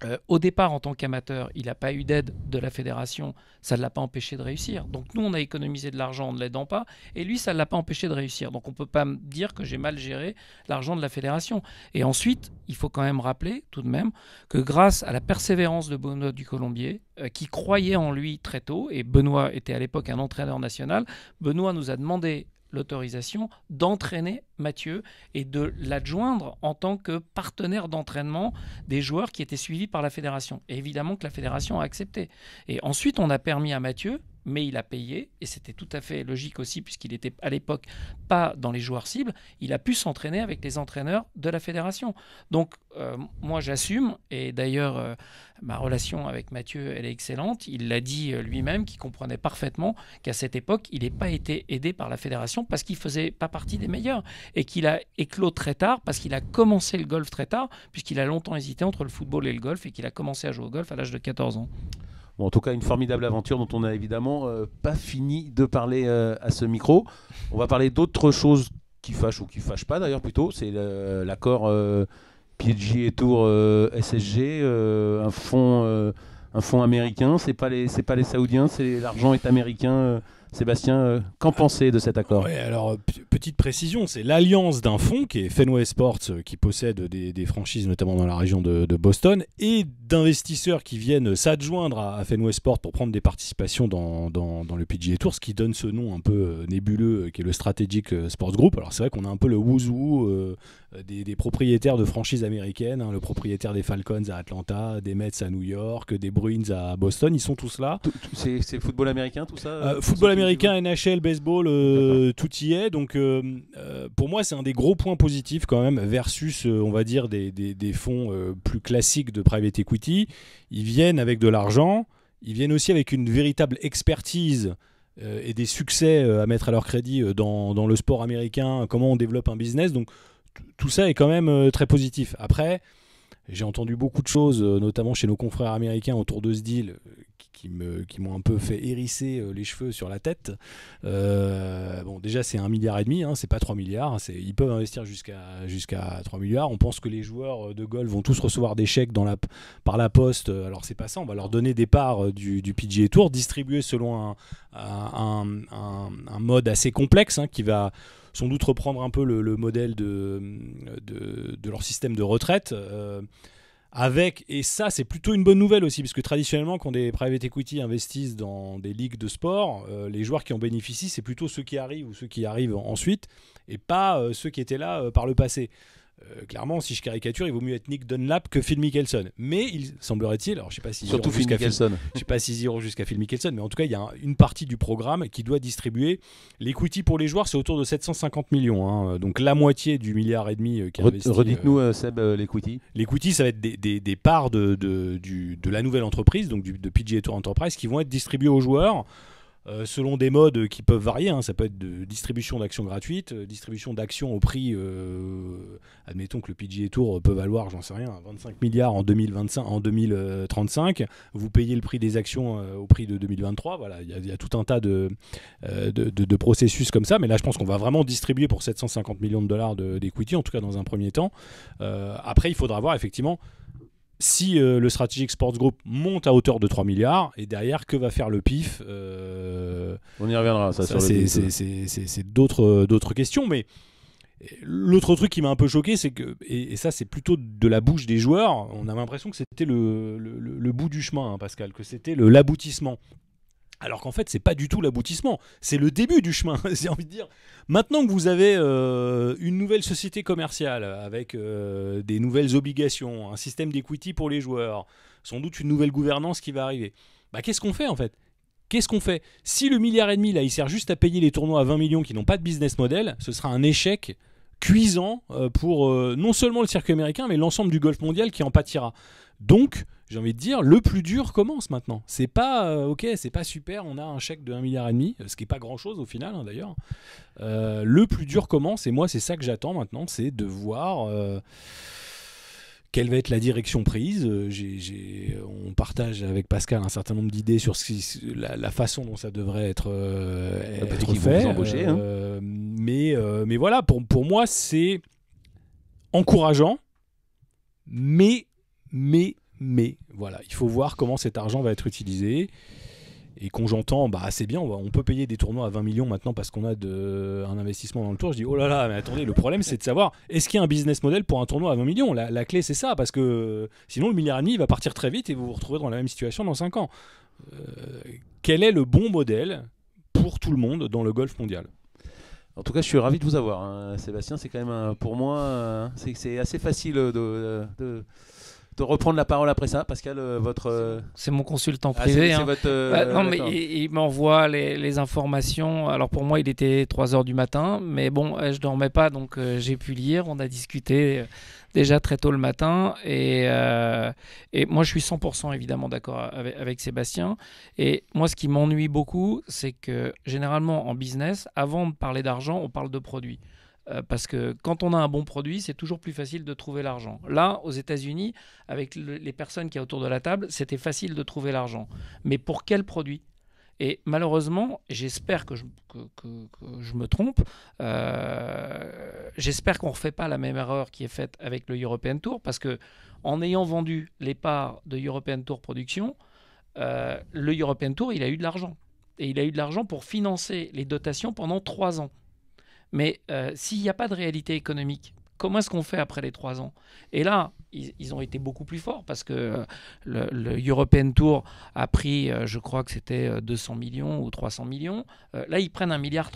euh, au départ, en tant qu'amateur, il n'a pas eu d'aide de la fédération, ça ne l'a pas empêché de réussir. Donc nous, on a économisé de l'argent en ne l'aidant pas, et lui, ça ne l'a pas empêché de réussir. Donc on ne peut pas me dire que j'ai mal géré l'argent de la fédération. Et ensuite, il faut quand même rappeler tout de même que grâce à la persévérance de Benoît du Colombier, euh, qui croyait en lui très tôt, et Benoît était à l'époque un entraîneur national, Benoît nous a demandé l'autorisation d'entraîner Mathieu et de l'adjoindre en tant que partenaire d'entraînement des joueurs qui étaient suivis par la fédération. Et évidemment que la fédération a accepté. Et ensuite, on a permis à Mathieu, mais il a payé, et c'était tout à fait logique aussi, puisqu'il était à l'époque pas dans les joueurs cibles, il a pu s'entraîner avec les entraîneurs de la fédération. Donc, euh, moi, j'assume, et d'ailleurs, euh, ma relation avec Mathieu, elle est excellente. Il l'a dit euh, lui-même, qu'il comprenait parfaitement qu'à cette époque, il n'ait pas été aidé par la fédération parce qu'il faisait pas partie des meilleurs, et qu'il a éclos très tard, parce qu'il a commencé le golf très tard, puisqu'il a longtemps hésité entre le football et le golf, et qu'il a commencé à jouer au golf à l'âge de 14 ans en tout cas, une formidable aventure dont on n'a évidemment euh, pas fini de parler euh, à ce micro. On va parler d'autres choses qui fâchent ou qui fâchent pas d'ailleurs plutôt. C'est l'accord euh, PG et Tour SSG, un fonds un américain. C'est pas c'est pas les saoudiens, c'est l'argent est américain Sébastien, euh, qu'en pensez de cet accord alors, petite précision, c'est l'alliance d'un fonds qui est Fenway Sports, euh, qui possède des, franchises notamment dans la région de, Boston, et d'investisseurs qui viennent s'adjoindre à, Fenway Sports pour prendre des participations dans, le PGA Tour, ce qui donne ce nom un peu euh, nébuleux qui est le Strategic Sports Group. Alors c'est vrai qu'on a un peu le wouzou euh, des, propriétaires de franchises américaines, hein, le propriétaire des Falcons à Atlanta, des Mets à New York, des Bruins à Boston, ils sont tous là. C'est football américain tout ça euh, euh, Football américain, NHL, baseball, tout y est. Donc pour moi c'est un des gros points positifs quand même versus on va dire des, fonds plus classiques de private equity. Ils viennent avec de l'argent, ils viennent aussi avec une véritable expertise et des succès à mettre à leur crédit dans, dans, le sport américain, comment on développe un business. Donc tout ça est quand même euh, très positif. Après, j'ai entendu beaucoup de choses, euh, notamment chez nos confrères américains autour de ce deal, qui me qui m'ont un peu fait hérisser euh, les cheveux sur la tête. Euh, bon, déjà c'est un milliard et demi, hein, c'est pas 3 milliards. Hein, c'est, ils peuvent investir jusqu'à jusqu'à 3 milliards. On pense que les joueurs euh, de golf vont tous recevoir des chèques dans la par la poste. Alors c'est pas ça, on va leur donner des parts du, du PGA Tour distribuées selon un, mode assez complexe hein, qui va sans doute reprendre un peu le, modèle de, de, leur système de retraite avec, et ça c'est plutôt une bonne nouvelle aussi, parce que traditionnellement quand des private equity investissent dans des ligues de sport, euh, les joueurs qui en bénéficient, c'est plutôt ceux qui arrivent ou ceux qui arrivent ensuite, et pas euh, ceux qui étaient là euh, par le passé. Euh, clairement, si je caricature, il vaut mieux être Nick Dunlap que Phil Mickelson. Mais il semblerait-il, alors je sais pas si surtout Phil Mickelson, *laughs* je sais pas si jusqu'à Phil Mickelson, mais en tout cas, il y a une partie du programme qui doit distribuer l'equity pour les joueurs, c'est autour de 750 millions, hein. donc la moitié du milliard et demi euh, Redites-nous, euh, Seb, l'equity. L'equity, ça va être des, parts de, la nouvelle entreprise, donc de PGA Tour Enterprise, qui vont être distribuées aux joueurs. Euh, selon des modes qui peuvent varier. Hein, ça peut être de distribution d'actions gratuites, euh, distribution d'actions au prix, euh, admettons que le PGA Tour peut valoir, j'en sais rien, 25 milliards en, 2025, en 2035. Vous payez le prix des actions au prix de 2023. Voilà, il y, a tout un tas de de, processus comme ça. Mais là, je pense qu'on va vraiment distribuer pour 750 millions de dollars d'equity, en tout cas dans un premier temps. après, il faudra voir effectivement si euh, le Strategic Sports Group monte à hauteur de 3 milliards, et derrière, que va faire le PIF euh, On y reviendra, ça, C'est d'autres questions, mais euh, l'autre truc qui m'a un peu choqué, c'est que, et, ça c'est plutôt de la bouche des joueurs, on avait l'impression que c'était le, bout du chemin, hein, Pascal, que c'était l'aboutissement. Alors qu'en fait, c'est pas du tout l'aboutissement, c'est le début du chemin, *laughs* j'ai envie de dire. Maintenant que vous avez euh, une nouvelle société commerciale avec euh, des nouvelles obligations, un système d'equity pour les joueurs, sans doute une nouvelle gouvernance qui va arriver, bah, qu'est-ce qu'on fait en fait Qu'est-ce qu'on fait Si le milliard et demi, là, il sert juste à payer les tournois à 20 millions qui n'ont pas de business model, ce sera un échec cuisant euh, pour non seulement le circuit américain, mais l'ensemble du golf mondial qui en pâtira. Donc, j'ai envie de dire, le plus dur commence maintenant. C'est pas, euh, ok, c'est pas super, on a un chèque de 1,5 milliard, ce qui est pas grand chose au final hein, d'ailleurs. Euh, le plus dur commence, et moi c'est ça que j'attends maintenant, c'est de voir. Euh, quelle va être la direction prise On partage avec Pascal un certain nombre d'idées sur la, façon dont ça devrait être, ah, fait. Hein. mais, voilà, pour, pour moi, c'est encourageant, mais, mais mais voilà, il faut voir comment cet argent va être utilisé. Et quand j'entends, bah c'est bien, on, peut payer des tournois à 20 millions maintenant parce qu'on a de, un investissement dans le tour. Je dis, oh là là, mais attendez, le problème c'est de savoir, est-ce qu'il y a un business model pour un tournoi à 20 millions la, clé c'est ça, parce que sinon le milliard et demi va partir très vite et vous vous retrouverez dans la même situation dans 5 ans. Euh, quel est le bon modèle pour tout le monde dans le golf mondial en tout cas, je suis ravi de vous avoir, hein, Sébastien. C'est quand même, pour moi, c'est, c'est assez facile de reprendre la parole après ça, Pascal, euh, votre. Euh, c'est mon consultant ah, privé. Hein. Euh, mais il, m'envoie les, informations. Alors pour moi, il était 3 heures du matin, mais bon, je dormais pas, donc j'ai pu lire. On a discuté déjà très tôt le matin. Et, moi, je suis 100% évidemment d'accord avec, Sébastien. Et moi, ce qui m'ennuie beaucoup, c'est que généralement en business, avant de parler d'argent, on parle de produits. Euh, parce que quand on a un bon produit, c'est toujours plus facile de trouver l'argent. Là, aux États-Unis, avec les personnes qui y autour de la table, c'était facile de trouver l'argent. Mais pour quel produit et malheureusement, j'espère que, je, me trompe, euh, j'espère qu'on ne refait pas la même erreur qui est faite avec le European Tour, parce que en ayant vendu les parts de European Tour Production, euh, le European Tour, il a eu de l'argent. Et il a eu de l'argent pour financer les dotations pendant trois ans. Mais euh, s'il n'y a pas de réalité économique, comment est-ce qu'on fait après les trois ans Et là, ils, ont été beaucoup plus forts parce que euh, le, European Tour a pris, euh, je crois que c'était 200 millions ou 300 millions. là, ils prennent 1,3 milliard.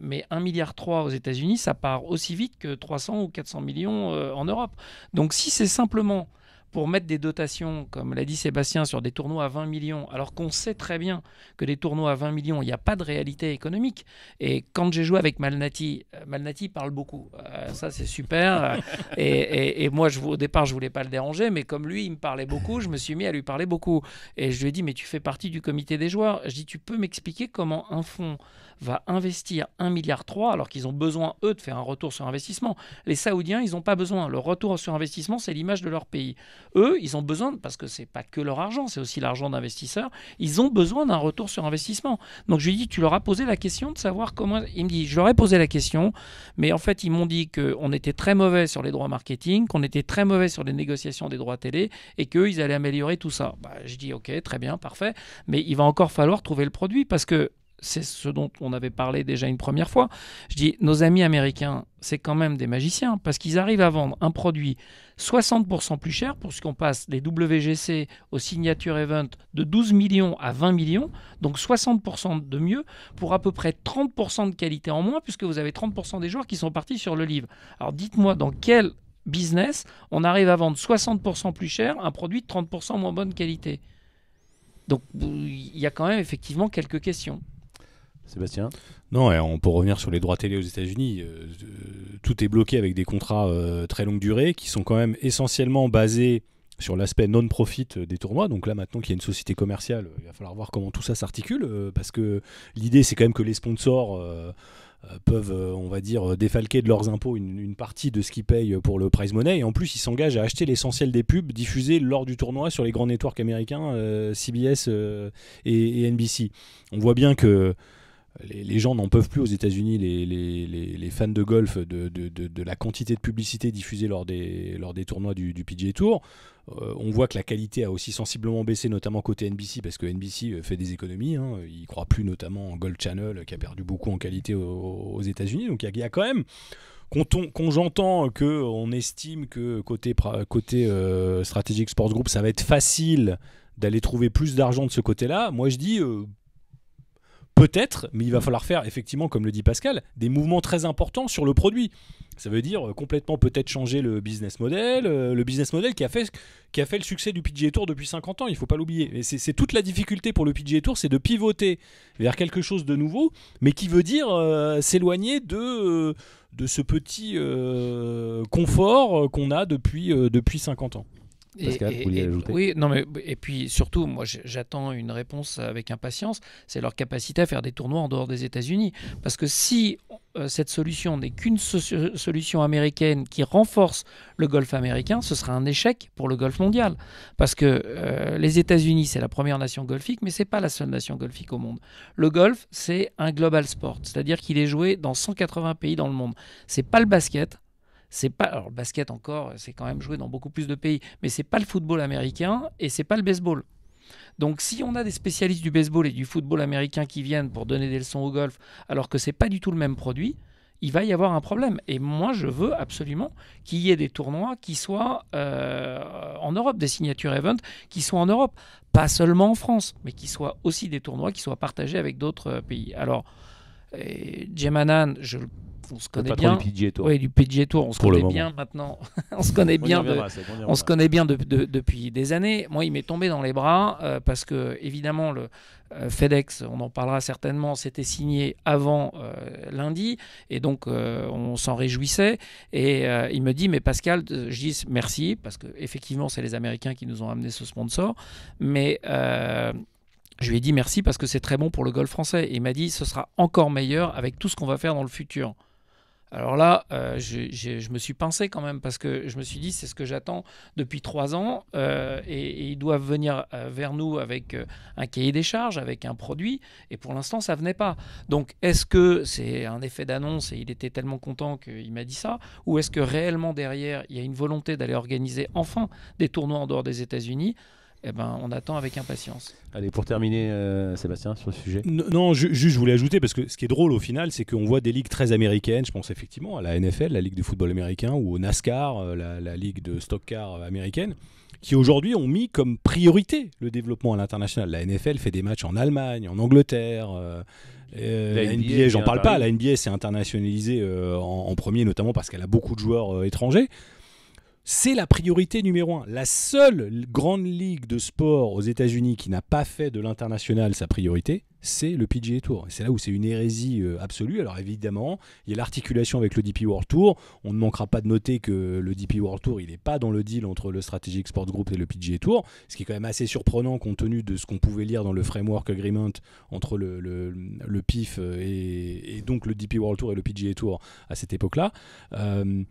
mais 1,3 milliard aux États-Unis, ça part aussi vite que 300 ou 400 millions en Europe. Donc si c'est simplement pour mettre des dotations, comme l'a dit Sébastien, sur des tournois à 20 millions, alors qu'on sait très bien que des tournois à 20 millions, il n'y a pas de réalité économique. Et quand j'ai joué avec Malnati, euh, Malnati parle beaucoup. Euh, ça, c'est super. *laughs* et, moi, je, au départ, je voulais pas le déranger, mais comme lui, il me parlait beaucoup, je me suis mis à lui parler beaucoup. Et je lui ai dit, mais tu fais partie du comité des joueurs. Je dis, tu peux m'expliquer comment un fonds va investir 1,3 milliard alors qu'ils ont besoin, eux, de faire un retour sur investissement. Les Saoudiens, ils n'ont pas besoin. Le retour sur investissement, c'est l'image de leur pays. Eux, ils ont besoin, parce que c'est pas que leur argent, c'est aussi l'argent d'investisseurs, ils ont besoin d'un retour sur investissement. Donc je lui dis, tu leur as posé la question de savoir comment... Il me dit, je leur ai posé la question, mais en fait, ils m'ont dit qu'on était très mauvais sur les droits marketing, qu'on était très mauvais sur les négociations des droits télé, et qu'eux, ils allaient améliorer tout ça. Bah, je dis, ok, très bien, parfait, mais il va encore falloir trouver le produit, parce que c'est ce dont on avait parlé déjà une première fois. Je dis, nos amis américains, c'est quand même des magiciens, parce qu'ils arrivent à vendre un produit 60% plus cher, pour ce qu'on passe des WGC au Signature Event de 12 millions à 20 millions, donc 60% de mieux, pour à peu près 30% de qualité en moins, puisque vous avez 30% des joueurs qui sont partis sur le livre. Alors dites-moi, dans quel business on arrive à vendre 60% plus cher un produit de 30% moins bonne qualité donc il y a quand même effectivement quelques questions. Sébastien Non, et on peut revenir sur les droits télé aux États-Unis. Euh, euh, tout est bloqué avec des contrats euh, très longue durée qui sont quand même essentiellement basés sur l'aspect non-profit des tournois. Donc là, maintenant qu'il y a une société commerciale, il va falloir voir comment tout ça s'articule parce que l'idée, c'est quand même que les sponsors. peuvent, on va dire, défalquer de leurs impôts une, partie de ce qu'ils payent pour le prize money. Et en plus, ils s'engagent à acheter l'essentiel des pubs diffusées lors du tournoi sur les grands networks américains, CBS et, NBC. On voit bien que les, gens n'en peuvent plus aux États-Unis, les, fans de golf, de, la quantité de publicité diffusée lors des, lors des tournois du, PGA Tour. Euh, on voit que la qualité a aussi sensiblement baissé, notamment côté NBC, parce que NBC euh, fait des économies. Hein, il ne croit plus notamment en Gold Channel, qui a perdu beaucoup en qualité aux, États-Unis. Donc il y, a quand même. Quand, j'entends qu'on estime que côté, côté euh, Strategic Sports Group, ça va être facile d'aller trouver plus d'argent de ce côté-là, moi je dis, peut-être, mais il va falloir faire effectivement, comme le dit Pascal, des mouvements très importants sur le produit. Ça veut dire euh, complètement peut-être changer le business model, euh, le business model qui a fait, qui a fait le succès du PGA Tour depuis 50 ans, il ne faut pas l'oublier. c'est toute la difficulté pour le PGA Tour, c'est de pivoter vers quelque chose de nouveau, mais qui veut dire euh, s'éloigner de, de ce petit confort qu'on a depuis, depuis 50 ans et, Oui, non, mais et puis surtout, moi, j'attends une réponse avec impatience. C'est leur capacité à faire des tournois en dehors des États-Unis, parce que si euh, cette solution n'est qu'une solution américaine qui renforce le golf américain, ce sera un échec pour le golf mondial, parce que euh, les États-Unis, c'est la première nation golfique, mais ce n'est pas la seule nation golfique au monde. Le golf, c'est un global sport, c'est-à-dire qu'il est joué dans 180 pays dans le monde. Ce n'est pas le basket, c'est pas alors le basket encore, c'est quand même joué dans beaucoup plus de pays, mais c'est pas le football américain et c'est pas le baseball. Donc si on a des spécialistes du baseball et du football américain qui viennent pour donner des leçons au golf, alors que c'est pas du tout le même produit, il va y avoir un problème. Et moi, je veux absolument qu'il y ait des tournois qui soient euh, en Europe, des signature events qui soient en Europe, pas seulement en France, mais qui soient aussi des tournois qui soient partagés avec d'autres euh, pays. Alors, Jemanan, je le *laughs* on se connaît bien. Oui, du on se connaît bien maintenant. on se connaît bien, on, se connaît bien depuis des années. Moi, il m'est tombé dans les bras euh, parce que évidemment le euh, FedEx, on en parlera certainement, c'était signé avant euh, lundi et donc on s'en réjouissait. Et il me dit, mais Pascal, je dis merci parce que effectivement, c'est les Américains qui nous ont amené ce sponsor, mais je lui ai dit merci parce que c'est très bon pour le golf français. il m'a dit ce sera encore meilleur avec tout ce qu'on va faire dans le futur. Alors là, euh, je, me suis pincé quand même parce que je me suis dit c'est ce que j'attends depuis trois ans euh, et, ils doivent venir euh, vers nous avec un cahier des charges, avec un produit et pour l'instant ça venait pas. Donc est-ce que c'est un effet d'annonce et il était tellement content qu'il m'a dit ça ou est-ce que réellement derrière il y a une volonté d'aller organiser enfin des tournois en dehors des États-Unis eh ben, on attend avec impatience. Allez, pour terminer, euh, Sébastien, sur le sujet. non, juste, je, voulais ajouter, parce que ce qui est drôle au final, c'est qu'on voit des ligues très américaines, je pense effectivement à la NFL, la Ligue de football américain, ou au NASCAR, euh, la, Ligue de stock car euh, américaine, qui aujourd'hui ont mis comme priorité le développement à l'international. La NFL fait des matchs en Allemagne, en Angleterre. la, NBA, j'en parle pas. La NBA s'est internationalisée en, premier, notamment parce qu'elle a beaucoup de joueurs étrangers c'est la priorité numéro un. La seule grande ligue de sport aux États-Unis qui n'a pas fait de l'international sa priorité, c'est le PGA Tour. C'est là où c'est une hérésie euh, absolue. Alors évidemment, il y a l'articulation avec le DP World Tour. On ne manquera pas de noter que le DP World Tour, il n'est pas dans le deal entre le Strategic Sports Group et le PGA Tour, ce qui est quand même assez surprenant compte tenu de ce qu'on pouvait lire dans le framework agreement entre le, PIF euh, et, donc le DP World Tour et le PGA Tour à cette époque-là. Euh,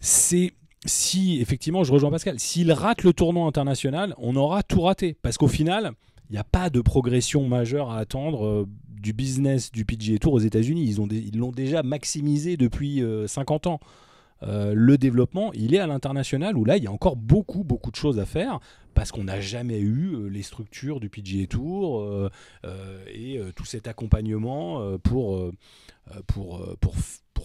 c'est si, effectivement, je rejoins Pascal, s'il rate le tournoi international, on aura tout raté. Parce qu'au final, il n'y a pas de progression majeure à attendre euh, du business du PGA Tour aux États-Unis. Ils, ont ils l'ont déjà maximisé depuis 50 euh, ans. Euh, le développement, il est à l'international où là, il y a encore beaucoup, beaucoup de choses à faire parce qu'on n'a jamais eu les structures du PGA Tour et tout cet accompagnement pour, pour, pour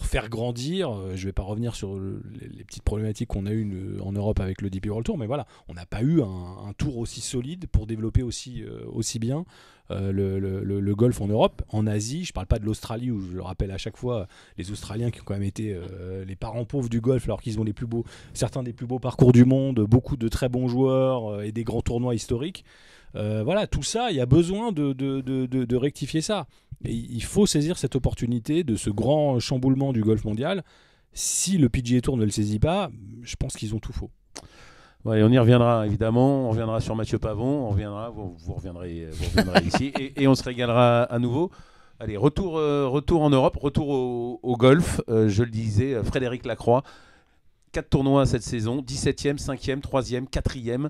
pour faire grandir. Euh, je ne vais pas revenir sur les petites problématiques qu'on a eues euh, en Europe avec le DP World Tour, mais voilà, on n'a pas eu un, tour aussi solide pour développer aussi, euh, aussi bien le, golf en Europe. En Asie, je ne parle pas de l'Australie, où je le rappelle à chaque fois, les Australiens qui ont quand même été les parents pauvres du golf, alors qu'ils ont les plus beaux, certains des plus beaux parcours du monde, beaucoup de très bons joueurs et des grands tournois historiques. voilà, tout ça, il y a besoin de, de, de rectifier ça il faut saisir cette opportunité de ce grand chamboulement du golf mondial. Si le PGA Tour ne le saisit pas, je pense qu'ils ont tout faux. on y reviendra évidemment, on reviendra sur Mathieu Pavon, on reviendra, vous, reviendrez, ici et, on se régalera à nouveau. Allez, retour, euh, retour en Europe, retour au, golf. Euh, je le disais, euh, Frédéric Lacroix, 4 tournois cette saison, 17e, 5e, 3e, 4e.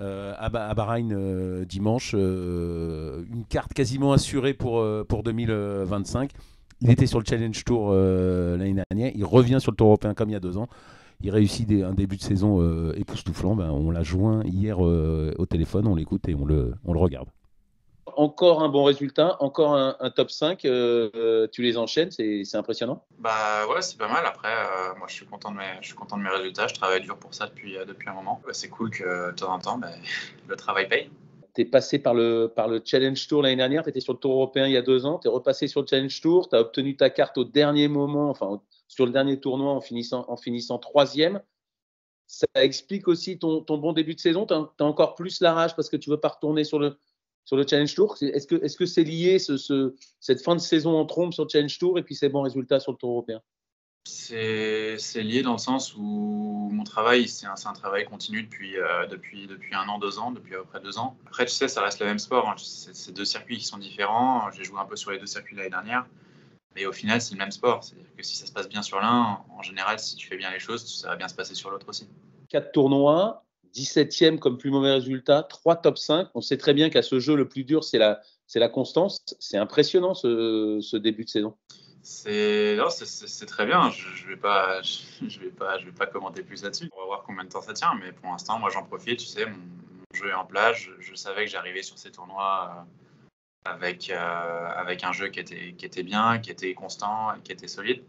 Euh, à, Bahreïn euh, dimanche. Euh, une carte quasiment assurée pour, pour 2025. Il était sur le Challenge Tour l'année dernière. Il revient sur le Tour européen comme il y a deux ans. Il réussit un début de saison époustouflant. Ben, on l'a joint hier au téléphone. On l'écoute et on le, on le regarde encore un bon résultat, encore un, top 5, euh, euh, tu les enchaînes, c'est impressionnant Bah ouais, c'est pas mal. Après, euh, moi je suis, content de mes, je suis content de mes résultats, je travaille dur pour ça depuis, depuis un moment. c'est cool que de temps en temps, *laughs* le travail paye. Tu es passé par le, par le Challenge Tour l'année dernière, tu étais sur le Tour européen il y a deux ans, tu es repassé sur le Challenge Tour, tu as obtenu ta carte au dernier moment, enfin sur le dernier tournoi en finissant, en finissant troisième ça explique aussi ton, bon début de saison. Tu as, encore plus la rage parce que tu veux pas retourner sur le, sur le Challenge Tour. Est-ce que c'est lié ce, cette fin de saison en trompe sur le Challenge Tour et puis ces bons résultats sur le Tour européen c'est lié dans le sens où mon travail, c'est un, un, travail continu depuis, euh, depuis, depuis un an, deux ans, depuis à peu près deux ans. Après, tu sais, ça reste le même sport. Hein. C'est deux circuits qui sont différents. J'ai joué un peu sur les deux circuits l'année dernière. Mais au final, c'est le même sport. C'est-à-dire que si ça se passe bien sur l'un, en général, si tu fais bien les choses, ça va bien se passer sur l'autre aussi. Quatre tournois, 17e comme plus mauvais résultat, 3 top 5. On sait très bien qu'à ce jeu, le plus dur, c'est la, c'est la constance. C'est impressionnant ce, début de saison. C'est, c'est, très bien. Je ne *laughs* vais, pas, je, vais, vais pas commenter plus là-dessus. On va voir combien de temps ça tient. Mais pour l'instant, moi, j'en profite. Tu sais, mon, jeu est en place. Je, savais que j'arrivais sur ces tournois euh, avec, euh, avec un jeu qui était, qui était bien, qui était constant, qui était solide.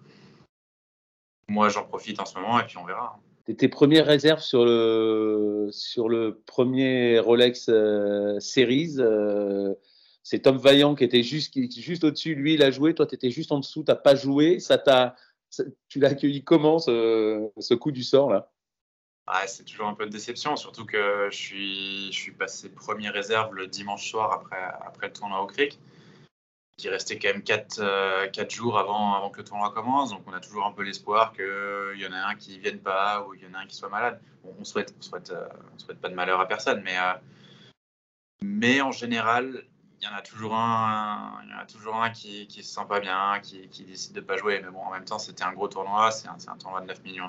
Moi, j'en profite en ce moment et puis on verra tes premières réserves sur le, sur le premier Rolex euh, Series euh, c'est Tom Vaillant qui était juste, juste au-dessus, lui il a joué, toi tu étais juste en dessous, t'as pas joué, ça t'a, tu l'as accueilli comment ce, coup du sort là ah, C'est toujours un peu de déception, surtout que je suis, je suis passé premier réserve le dimanche soir après, après le tournoi au creek qui restait quand même 4, 4 euh, jours avant, avant, que le tournoi commence. Donc on a toujours un peu l'espoir qu'il euh, y en a un qui ne vienne pas ou il y en a un qui soit malade. on ne souhaite, on souhaite, euh, souhaite, pas de malheur à personne, mais, mais en général, il y en a toujours un, toujours un qui, qui se sent pas bien, qui, décide de pas jouer. Mais bon, en même temps, c'était un gros tournoi, c'est un, un, tournoi de 9 millions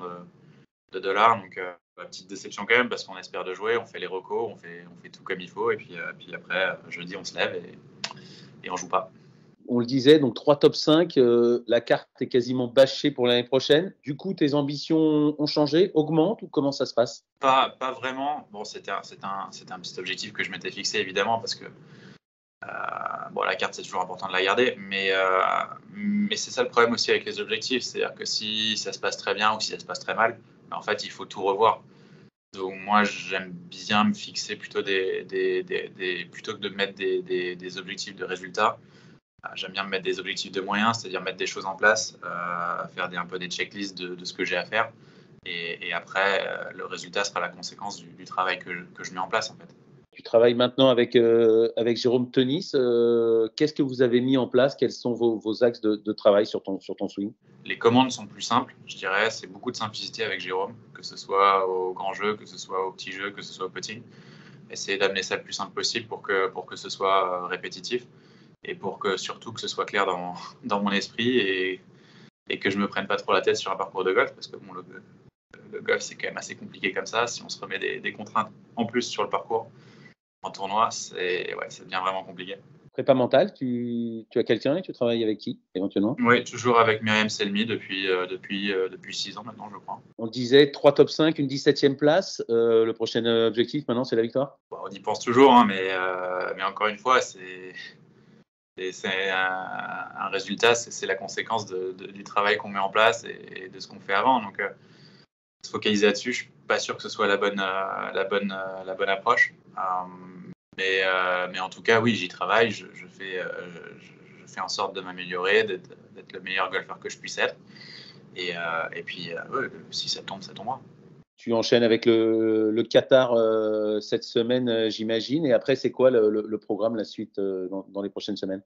de, dollars. Donc, petite déception quand même, parce qu'on espère de jouer, on fait les recos, on fait, on fait tout comme il faut. Et puis, puis après, jeudi, on se lève et, et on joue pas on le disait, donc trois top 5, euh, la carte est quasiment bâchée pour l'année prochaine. Du coup, tes ambitions ont changé, augmentent ou comment ça se passe pas, vraiment. Bon, c'était un, petit objectif que je m'étais fixé, évidemment, parce que euh, bon, la carte, c'est toujours important de la garder, mais, euh, mais c'est ça le problème aussi avec les objectifs. C'est-à-dire que si ça se passe très bien ou si ça se passe très mal, ben, en fait, il faut tout revoir. Donc moi, j'aime bien me fixer plutôt plutôt que de mettre des, objectifs de résultats. Bah, j'aime bien me mettre des objectifs de moyens, c'est-à-dire mettre des choses en place, euh, faire des, un peu des checklists de, de ce que j'ai à faire. Et, après, euh, le résultat sera la conséquence du, travail que, je mets en place. En fait. Tu travailles maintenant avec, euh, avec Jérôme Tenis. Qu'est-ce que vous avez mis en place Quels sont vos, axes de, travail sur ton, sur ton swing Les commandes sont plus simples, je dirais. C'est beaucoup de simplicité avec Jérôme, que ce soit au grand jeu, que ce soit au petit jeu, que ce soit au petit. Essayer d'amener ça le plus simple possible pour que, pour que ce soit répétitif et pour que surtout que ce soit clair dans, dans mon esprit et, et, que je me prenne pas trop la tête sur un parcours de golf parce que bon, le, le golf c'est quand même assez compliqué comme ça. Si on se remet des, contraintes en plus sur le parcours en tournoi, c'est ouais, ça devient vraiment compliqué. Prépa mental tu, tu as quelqu'un et tu travailles avec qui éventuellement Oui, toujours avec Myriam Selmi depuis euh, depuis, euh, depuis six ans maintenant, je crois. On disait trois top 5, une 17e place. Euh, le prochain objectif maintenant, c'est la victoire bah, On y pense toujours, hein, mais, mais encore une fois, c'est et c'est un, résultat, c'est la conséquence du travail qu'on met en place et, de ce qu'on fait avant. Donc, euh, se focaliser là-dessus, je suis pas sûr que ce soit la bonne, euh, la bonne, euh, la bonne approche. mais, mais en tout cas, oui, j'y travaille. Je, fais, je, fais en sorte de m'améliorer, d'être le meilleur golfeur que je puisse être. Et, et puis, si ça tombe, ça tombera tu enchaînes avec le, Qatar euh, cette semaine, euh, j'imagine. Et après, c'est quoi le, programme, la suite euh, dans, les prochaines semaines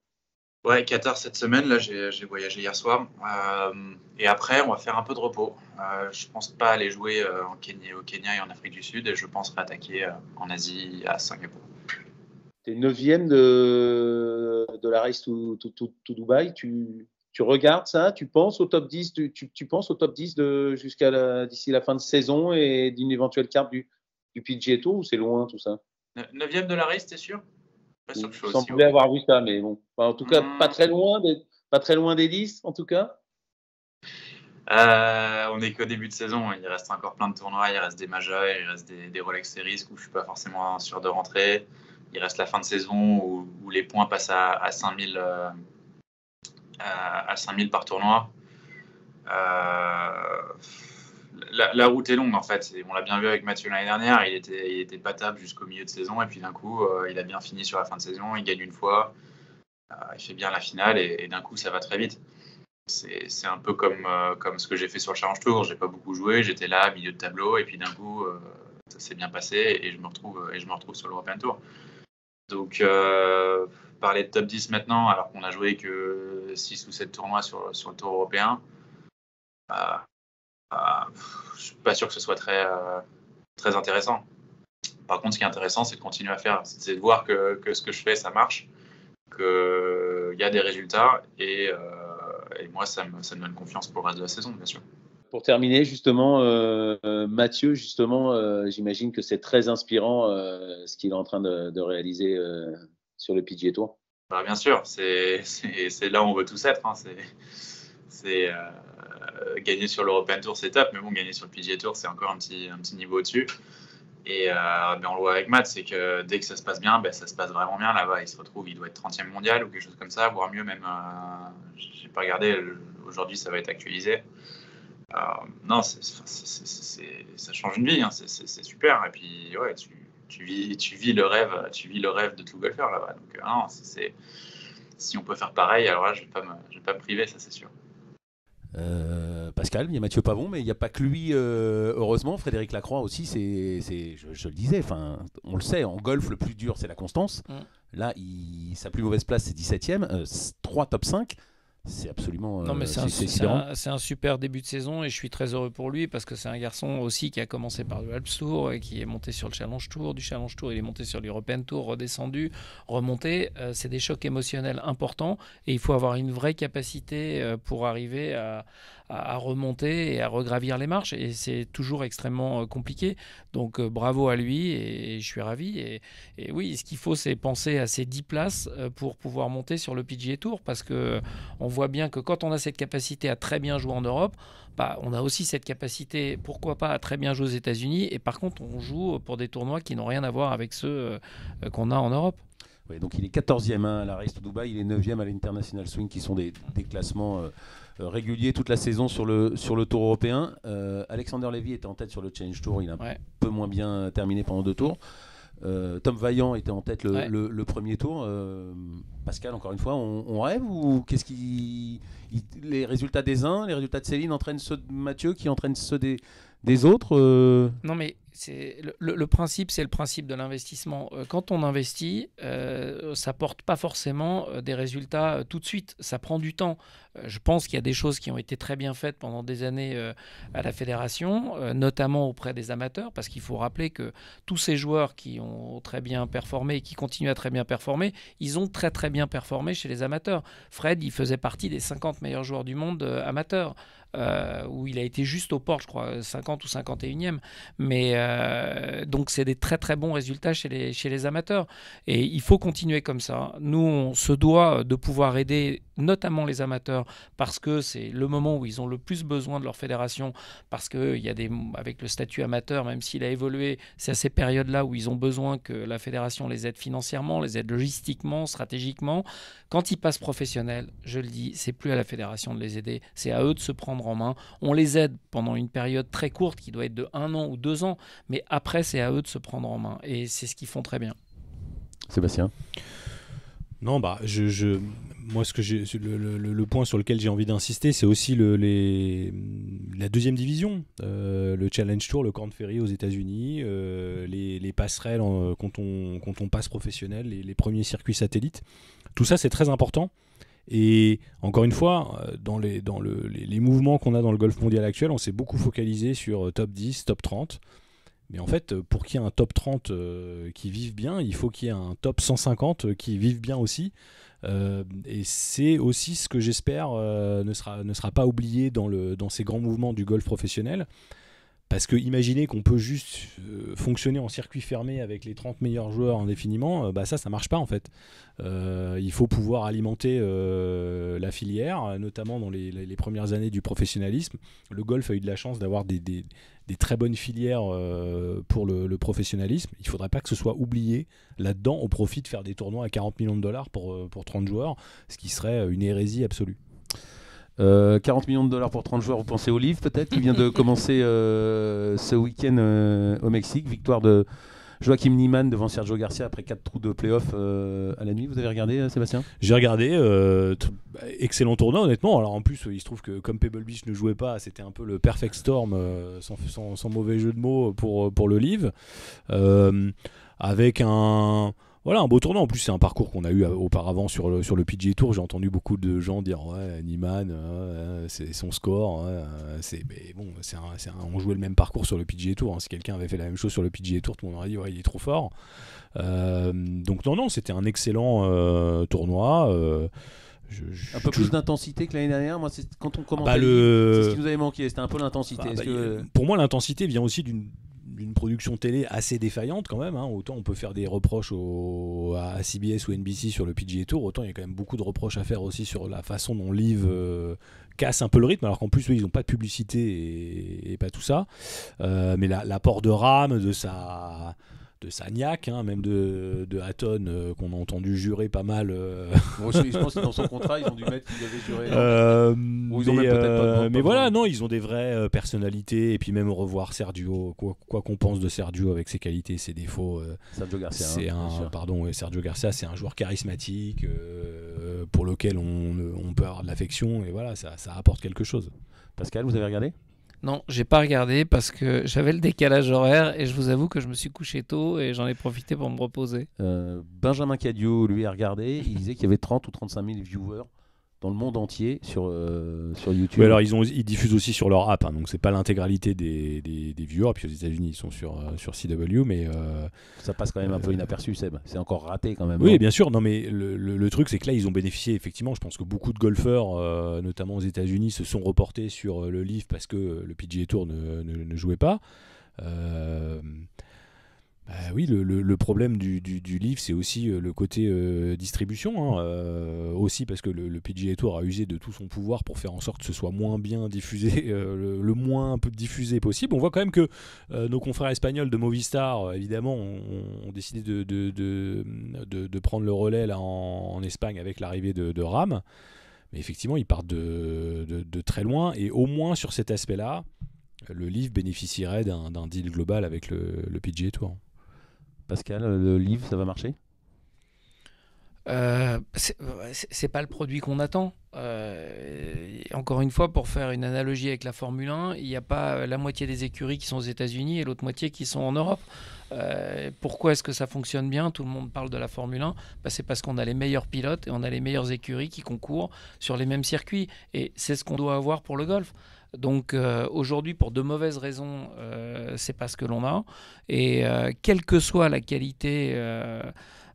Ouais, Qatar cette semaine. Là, j'ai voyagé hier soir. et après, on va faire un peu de repos. je pense pas aller jouer en Kenya, au Kenya et en Afrique du Sud. Et je pense attaquer en Asie, à Singapour. Tu es 9 de, de la race tout, Dubaï. Tu, tu regardes ça, tu penses au top 10, tu, penses au top 10 jusqu'à d'ici la fin de saison et d'une éventuelle carte du, du ou c'est loin tout ça 9 de la race, t'es sûr Pas sûr avoir vu ça, mais bon. en tout cas, hmm. pas, très loin des, pas très loin des 10, en tout cas. Euh, on n'est qu'au début de saison, hein. il reste encore plein de tournois, il reste des majeurs, il reste des, Rolex Series où je ne suis pas forcément sûr de rentrer. Il reste la fin de saison où, les points passent à, 5000 à, 5000 par tournoi. Euh, la, route est longue en fait. On l'a bien vu avec Mathieu l'année dernière. Il était, il était patable jusqu'au milieu de saison et puis d'un coup, euh, il a bien fini sur la fin de saison. Il gagne une fois, euh, il fait bien la finale et, d'un coup, ça va très vite. C'est un peu comme, comme ce que j'ai fait sur le Challenge Tour. J'ai pas beaucoup joué. J'étais là, milieu de tableau et puis d'un coup, ça s'est bien passé et je me retrouve et je me retrouve sur l'European Tour. Donc parler de top 10 maintenant, alors qu'on a joué que 6 ou 7 tournois sur, sur le tour européen, bah, bah, je ne suis pas sûr que ce soit très, euh, très intéressant. Par contre, ce qui est intéressant, c'est de continuer à faire, c'est de voir que, que, ce que je fais, ça marche, qu'il y a des résultats, et, euh, et moi, ça me, ça me donne confiance pour le reste de la saison, bien sûr pour terminer, justement, euh, Mathieu, justement, j'imagine que c'est très inspirant ce qu'il est en train de, de réaliser sur le PGA Tour bah, Bien sûr, c'est là où on veut tous être. Hein. C'est euh, gagner sur l'European Tour, c'est top, mais bon, gagner sur le PGA Tour, c'est encore un petit, un petit niveau au-dessus. Et ben on le voit avec Matt, c'est que dès que ça se passe bien, ben ça se passe vraiment bien là-bas. Il se retrouve, il doit être 30e mondial ou quelque chose comme ça, voire mieux même. je euh, J'ai pas regardé, aujourd'hui ça va être actualisé. non, ça change une vie, hein. c'est super. Et puis, ouais, tu, tu vis, le rêve, tu vis le rêve de tout golfeur là-bas. Donc, euh, si on peut faire pareil, alors là, je ne vais, pas me, pas priver, ça c'est sûr. Euh, Pascal, il y a Mathieu Pavon, mais il n'y a pas que lui. Euh, heureusement, Frédéric Lacroix aussi, c'est, je, le disais, enfin, on le sait, en golf, le plus dur, c'est la constance. Mm. Là, sa plus mauvaise place, c'est 17ème, 3 top 5 c'est absolument. c'est un, super début de saison et je suis très heureux pour lui parce que c'est un garçon aussi qui a commencé par le Alps Tour et qui est monté sur le Challenge Tour. Du Challenge Tour, il est monté sur l'European Tour, redescendu, remonté. Euh, c'est des chocs émotionnels importants et il faut avoir une vraie capacité euh, pour arriver à, à, remonter et à regravir les marches. Et c'est toujours extrêmement euh, compliqué. Donc euh, bravo à lui et, je suis ravi. Et, oui, ce qu'il faut, c'est penser à ces 10 places euh, pour pouvoir monter sur le PGA Tour parce que on voit bien que quand on a cette capacité à très bien jouer en Europe, bah, on a aussi cette capacité, pourquoi pas, à très bien jouer aux États-Unis. Et par contre, on joue pour des tournois qui n'ont rien à voir avec ceux qu'on a en Europe. Oui, donc il est 14e hein, à la Race Dubaï, il est 9e à l'International Swing, qui sont des, classements. Euh, régulier toute la saison sur le, sur le tour européen. Euh, Alexander Lévy était en tête sur le Challenge Tour, il a un peu moins bien terminé pendant deux tours. Euh, Tom Vaillant était en tête le, premier tour. Pascal, encore une fois, on, rêve ou qu'est-ce qui. les résultats des uns, les résultats de Céline entraînent ceux de Mathieu qui entraînent ceux des, autres Non, mais c'est le, principe, c'est le principe de l'investissement. Euh, quand on investit, euh, ça porte pas forcément euh, des résultats tout de suite. Ça prend du temps. Je pense qu'il y a des choses qui ont été très bien faites pendant des années à la fédération, notamment auprès des amateurs, parce qu'il faut rappeler que tous ces joueurs qui ont très bien performé et qui continuent à très bien performer, ils ont très très bien performé chez les amateurs. Fred, il faisait partie des 50 meilleurs joueurs du monde amateurs. Euh, où il a été juste au port je crois, 50 ou 51e. Mais euh, donc, c'est des très très bons résultats chez les, chez les amateurs. Et il faut continuer comme ça. Nous, on se doit de pouvoir aider notamment les amateurs, parce que c'est le moment où ils ont le plus besoin de leur fédération, parce que euh, y a des, avec le statut amateur, même s'il a évolué, c'est à ces périodes-là où ils ont besoin que la fédération les aide financièrement, les aide logistiquement, stratégiquement. Quand ils passent professionnels, je le dis, c'est plus à la fédération de les aider, c'est à eux de se prendre en main. On les aide pendant une période très courte, qui doit être de un an ou deux ans, mais après, c'est à eux de se prendre en main, et c'est ce qu'ils font très bien. Sébastien non, bah, je, moi, ce que le, point sur lequel j'ai envie d'insister, c'est aussi le, les, la deuxième division, euh, le Challenge Tour, le Corn Ferry aux États-Unis, euh, les, passerelles quand, on, passe professionnel, les, premiers circuits satellites. Tout ça, c'est très important. Et encore une fois, euh, dans les, dans les mouvements qu'on a dans le golf mondial actuel, on s'est beaucoup focalisé sur top 10, top 30. Mais en fait, pour qu'il y ait un top 30 euh, qui vive bien, il faut qu'il y ait un top 150 euh, qui vive bien aussi. Euh, et c'est aussi ce que j'espère ne, sera, ne sera pas oublié dans, le, dans ces grands mouvements du golf professionnel. Parce que imaginer qu'on peut juste euh, fonctionner en circuit fermé avec les 30 meilleurs joueurs indéfiniment, euh, bah ça, ça marche pas en fait. Euh, il faut pouvoir alimenter la filière, notamment dans les, premières années du professionnalisme. Le golf a eu de la chance d'avoir des, très bonnes filières pour le, professionnalisme. Il faudrait pas que ce soit oublié là-dedans au profit de faire des tournois à 40 millions de dollars pour, pour 30 joueurs, ce qui serait une hérésie absolue. 40 euh, millions de dollars pour 30 joueurs, vous pensez au livre peut-être, qui vient de *laughs* commencer euh, ce week-end euh, au Mexique. Victoire de Joachim Niemann devant Sergio Garcia après 4 trous de playoff à la nuit. Vous avez regardé, Sébastien J'ai regardé. Bah, excellent tournoi, honnêtement. Alors en plus, il se trouve que comme Pebble Beach ne jouait pas, c'était un peu le perfect storm, sans, sans, mauvais jeu de mots, pour, pour le livre. avec un voilà un beau tournoi. En plus, c'est un parcours qu'on a eu euh, auparavant sur le, sur le PGA Tour. J'ai entendu beaucoup de gens dire ouais, Niman, euh, euh, c'est son score. c'est mais bon, c'est on jouait le même parcours sur le PGA Tour. Hein. Si quelqu'un avait fait la même chose sur le PGA Tour, tout le monde aurait dit ouais, il est trop fort. donc non, non, c'était un excellent tournoi. un peu plus d'intensité que l'année dernière. Moi, c'est quand on commence. Bah, c'est ce qui nous avait manqué. C'était un peu l'intensité. Bah, bah, pour moi, l'intensité vient aussi d'une d'une production télé assez défaillante quand même. Hein. Autant on peut faire des reproches à CBS ou NBC sur le PGA Tour, autant il y a quand même beaucoup de reproches à faire aussi sur la façon dont Live euh, casse un peu le rythme. Alors qu'en plus, eux, ils n'ont pas de publicité et, pas tout ça. Euh, mais l'apport de rame, de sa de Sagnac, hein, même de, de Hatton, euh, qu'on a entendu jurer pas mal. Euh. *laughs* je, pense que dans son contrat, ils ont dû mettre qu'ils avaient juré. Euh, mais, voilà, non, ils ont des vraies personnalités. Et puis même au revoir Sergio, quoi qu'on pense de Sergio avec ses qualités ses défauts. Sergio Garcia. C'est hein, un, pardon, Sergio Garcia, c'est un joueur charismatique pour lequel on, peut avoir de l'affection. Et voilà, ça apporte quelque chose. Pascal, vous avez regardé non, j'ai pas regardé parce que j'avais le décalage horaire et je vous avoue que je me suis couché tôt et j'en ai profité pour me reposer. Euh, Benjamin Cadio, lui, a regardé. Il disait qu'il y avait 30 ou 35 000 viewers dans le monde entier sur, euh, sur YouTube. alors ils, ont, ils diffusent aussi sur leur app, hein, donc c'est pas l'intégralité des, des, viewers. Puis aux États-Unis, ils sont sur, euh, sur CW, mais. Euh, ça passe quand même un peu inaperçu, C'est encore raté quand même. Oui, bien sûr. Non, mais le, le, truc, c'est que là, ils ont bénéficié, effectivement. Je pense que beaucoup de golfeurs, notamment aux États-Unis, se sont reportés sur le livre parce que le PGA Tour ne, ne, ne jouait pas. Bah oui, le, problème du, livre, c'est aussi euh, le côté euh, distribution, hein, euh, aussi parce que le, le, PGA Tour a usé de tout son pouvoir pour faire en sorte que ce soit moins bien diffusé, *laughs* le, moins peu diffusé possible. On voit quand même que nos confrères espagnols de Movistar, évidemment, ont, décidé de prendre le relais là, en, Espagne avec l'arrivée de, Ram. Mais effectivement, ils partent de très loin, et au moins sur cet aspect-là, le livre bénéficierait d'un deal global avec le, le PGA Tour. Pascal, euh, le livre, ça va marcher euh, c'est pas le produit qu'on attend. Euh, encore une fois, pour faire une analogie avec la Formule 1, il n'y a pas la moitié des écuries qui sont aux États-Unis et l'autre moitié qui sont en Europe. pourquoi est-ce que ça fonctionne bien Tout le monde parle de la Formule 1. Bah, c'est parce qu'on a les meilleurs pilotes et on a les meilleures écuries qui concourent sur les mêmes circuits. Et c'est ce qu'on doit avoir pour le golf. Donc euh, aujourd'hui, pour de mauvaises raisons, euh, c'est pas ce que l'on a. Et euh, quelle que soit la qualité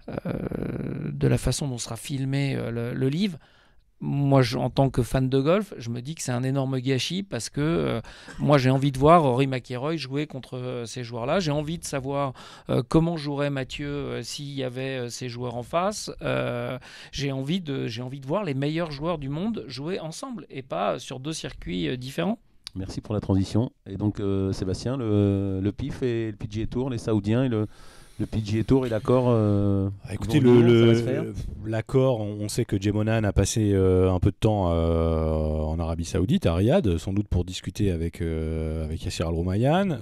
de la façon dont sera filmé le livre, moi, en tant que fan de golf, je me dis que c'est un énorme gâchis parce que euh, moi, j'ai envie de voir Rory McIlroy jouer contre euh, ces joueurs-là. J'ai envie de savoir euh, comment jouerait Mathieu s'il y avait ces joueurs en face. j'ai envie de, j'ai envie de voir les meilleurs joueurs du monde jouer ensemble et pas sur deux circuits différents. Merci pour la transition. Et donc, Sébastien, le, le PIF et le PGA Tour, les Saoudiens et le le PGA Tour et l'accord euh, ah, Écoutez, l'accord, on, sait que Jemonan a passé euh, un peu de temps euh, en Arabie Saoudite, à Riyad, sans doute pour discuter avec, avec Yassir al Roumayan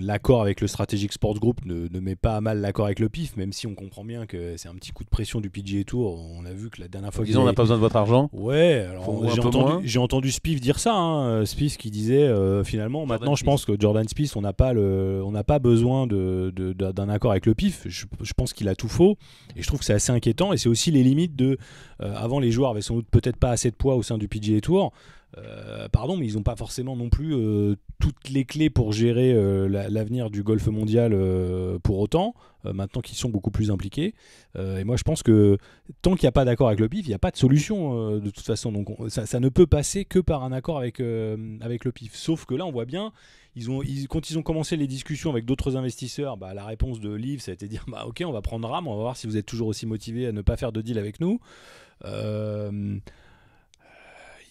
l'accord avec le Strategic Sports Group ne, met pas à mal l'accord avec le PIF, même si on comprend bien que c'est un petit coup de pression du PGA Tour. On a vu que la dernière fois... Disons, on n'a pas besoin de votre argent Ouais, j'ai entendu, entendu, Spiff dire ça, hein, Spiff qui disait finalement, maintenant je pense que Jordan Spiff on n'a pas, le, on pas besoin d'un... de un accord avec le PIF. Je, pense qu'il a tout faux et je trouve que c'est assez inquiétant. Et c'est aussi les limites de. Euh, avant, les joueurs avaient sans doute peut-être pas assez de poids au sein du PGA Tour. Euh, pardon, mais ils n'ont pas forcément non plus euh, toutes les clés pour gérer euh, l'avenir du golf mondial euh, pour autant, euh, maintenant qu'ils sont beaucoup plus impliqués. et moi, je pense que tant qu'il n'y a pas d'accord avec le PIF, il n'y a pas de solution de toute façon. Donc, ça, ne peut passer que par un accord avec, avec le PIF. Sauf que là, on voit bien, ils ont, ils, quand ils ont commencé les discussions avec d'autres investisseurs, bah, la réponse de Liv, ça a été de dire bah, Ok, on va prendre rame on va voir si vous êtes toujours aussi motivé à ne pas faire de deal avec nous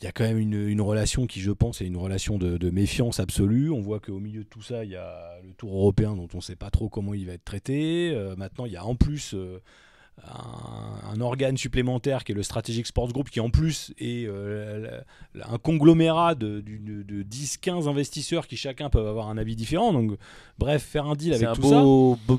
il y a quand même une, relation qui, je pense, est une relation de, méfiance absolue. On voit qu'au milieu de tout ça, il y a le Tour européen dont on ne sait pas trop comment il va être traité. Euh, maintenant, il y a en plus euh, un, organe supplémentaire qui est le Strategic Sports Group, qui en plus est euh, un conglomérat de, de, 10-15 investisseurs qui chacun peuvent avoir un avis différent. Donc, bref, faire un deal avec tout ça.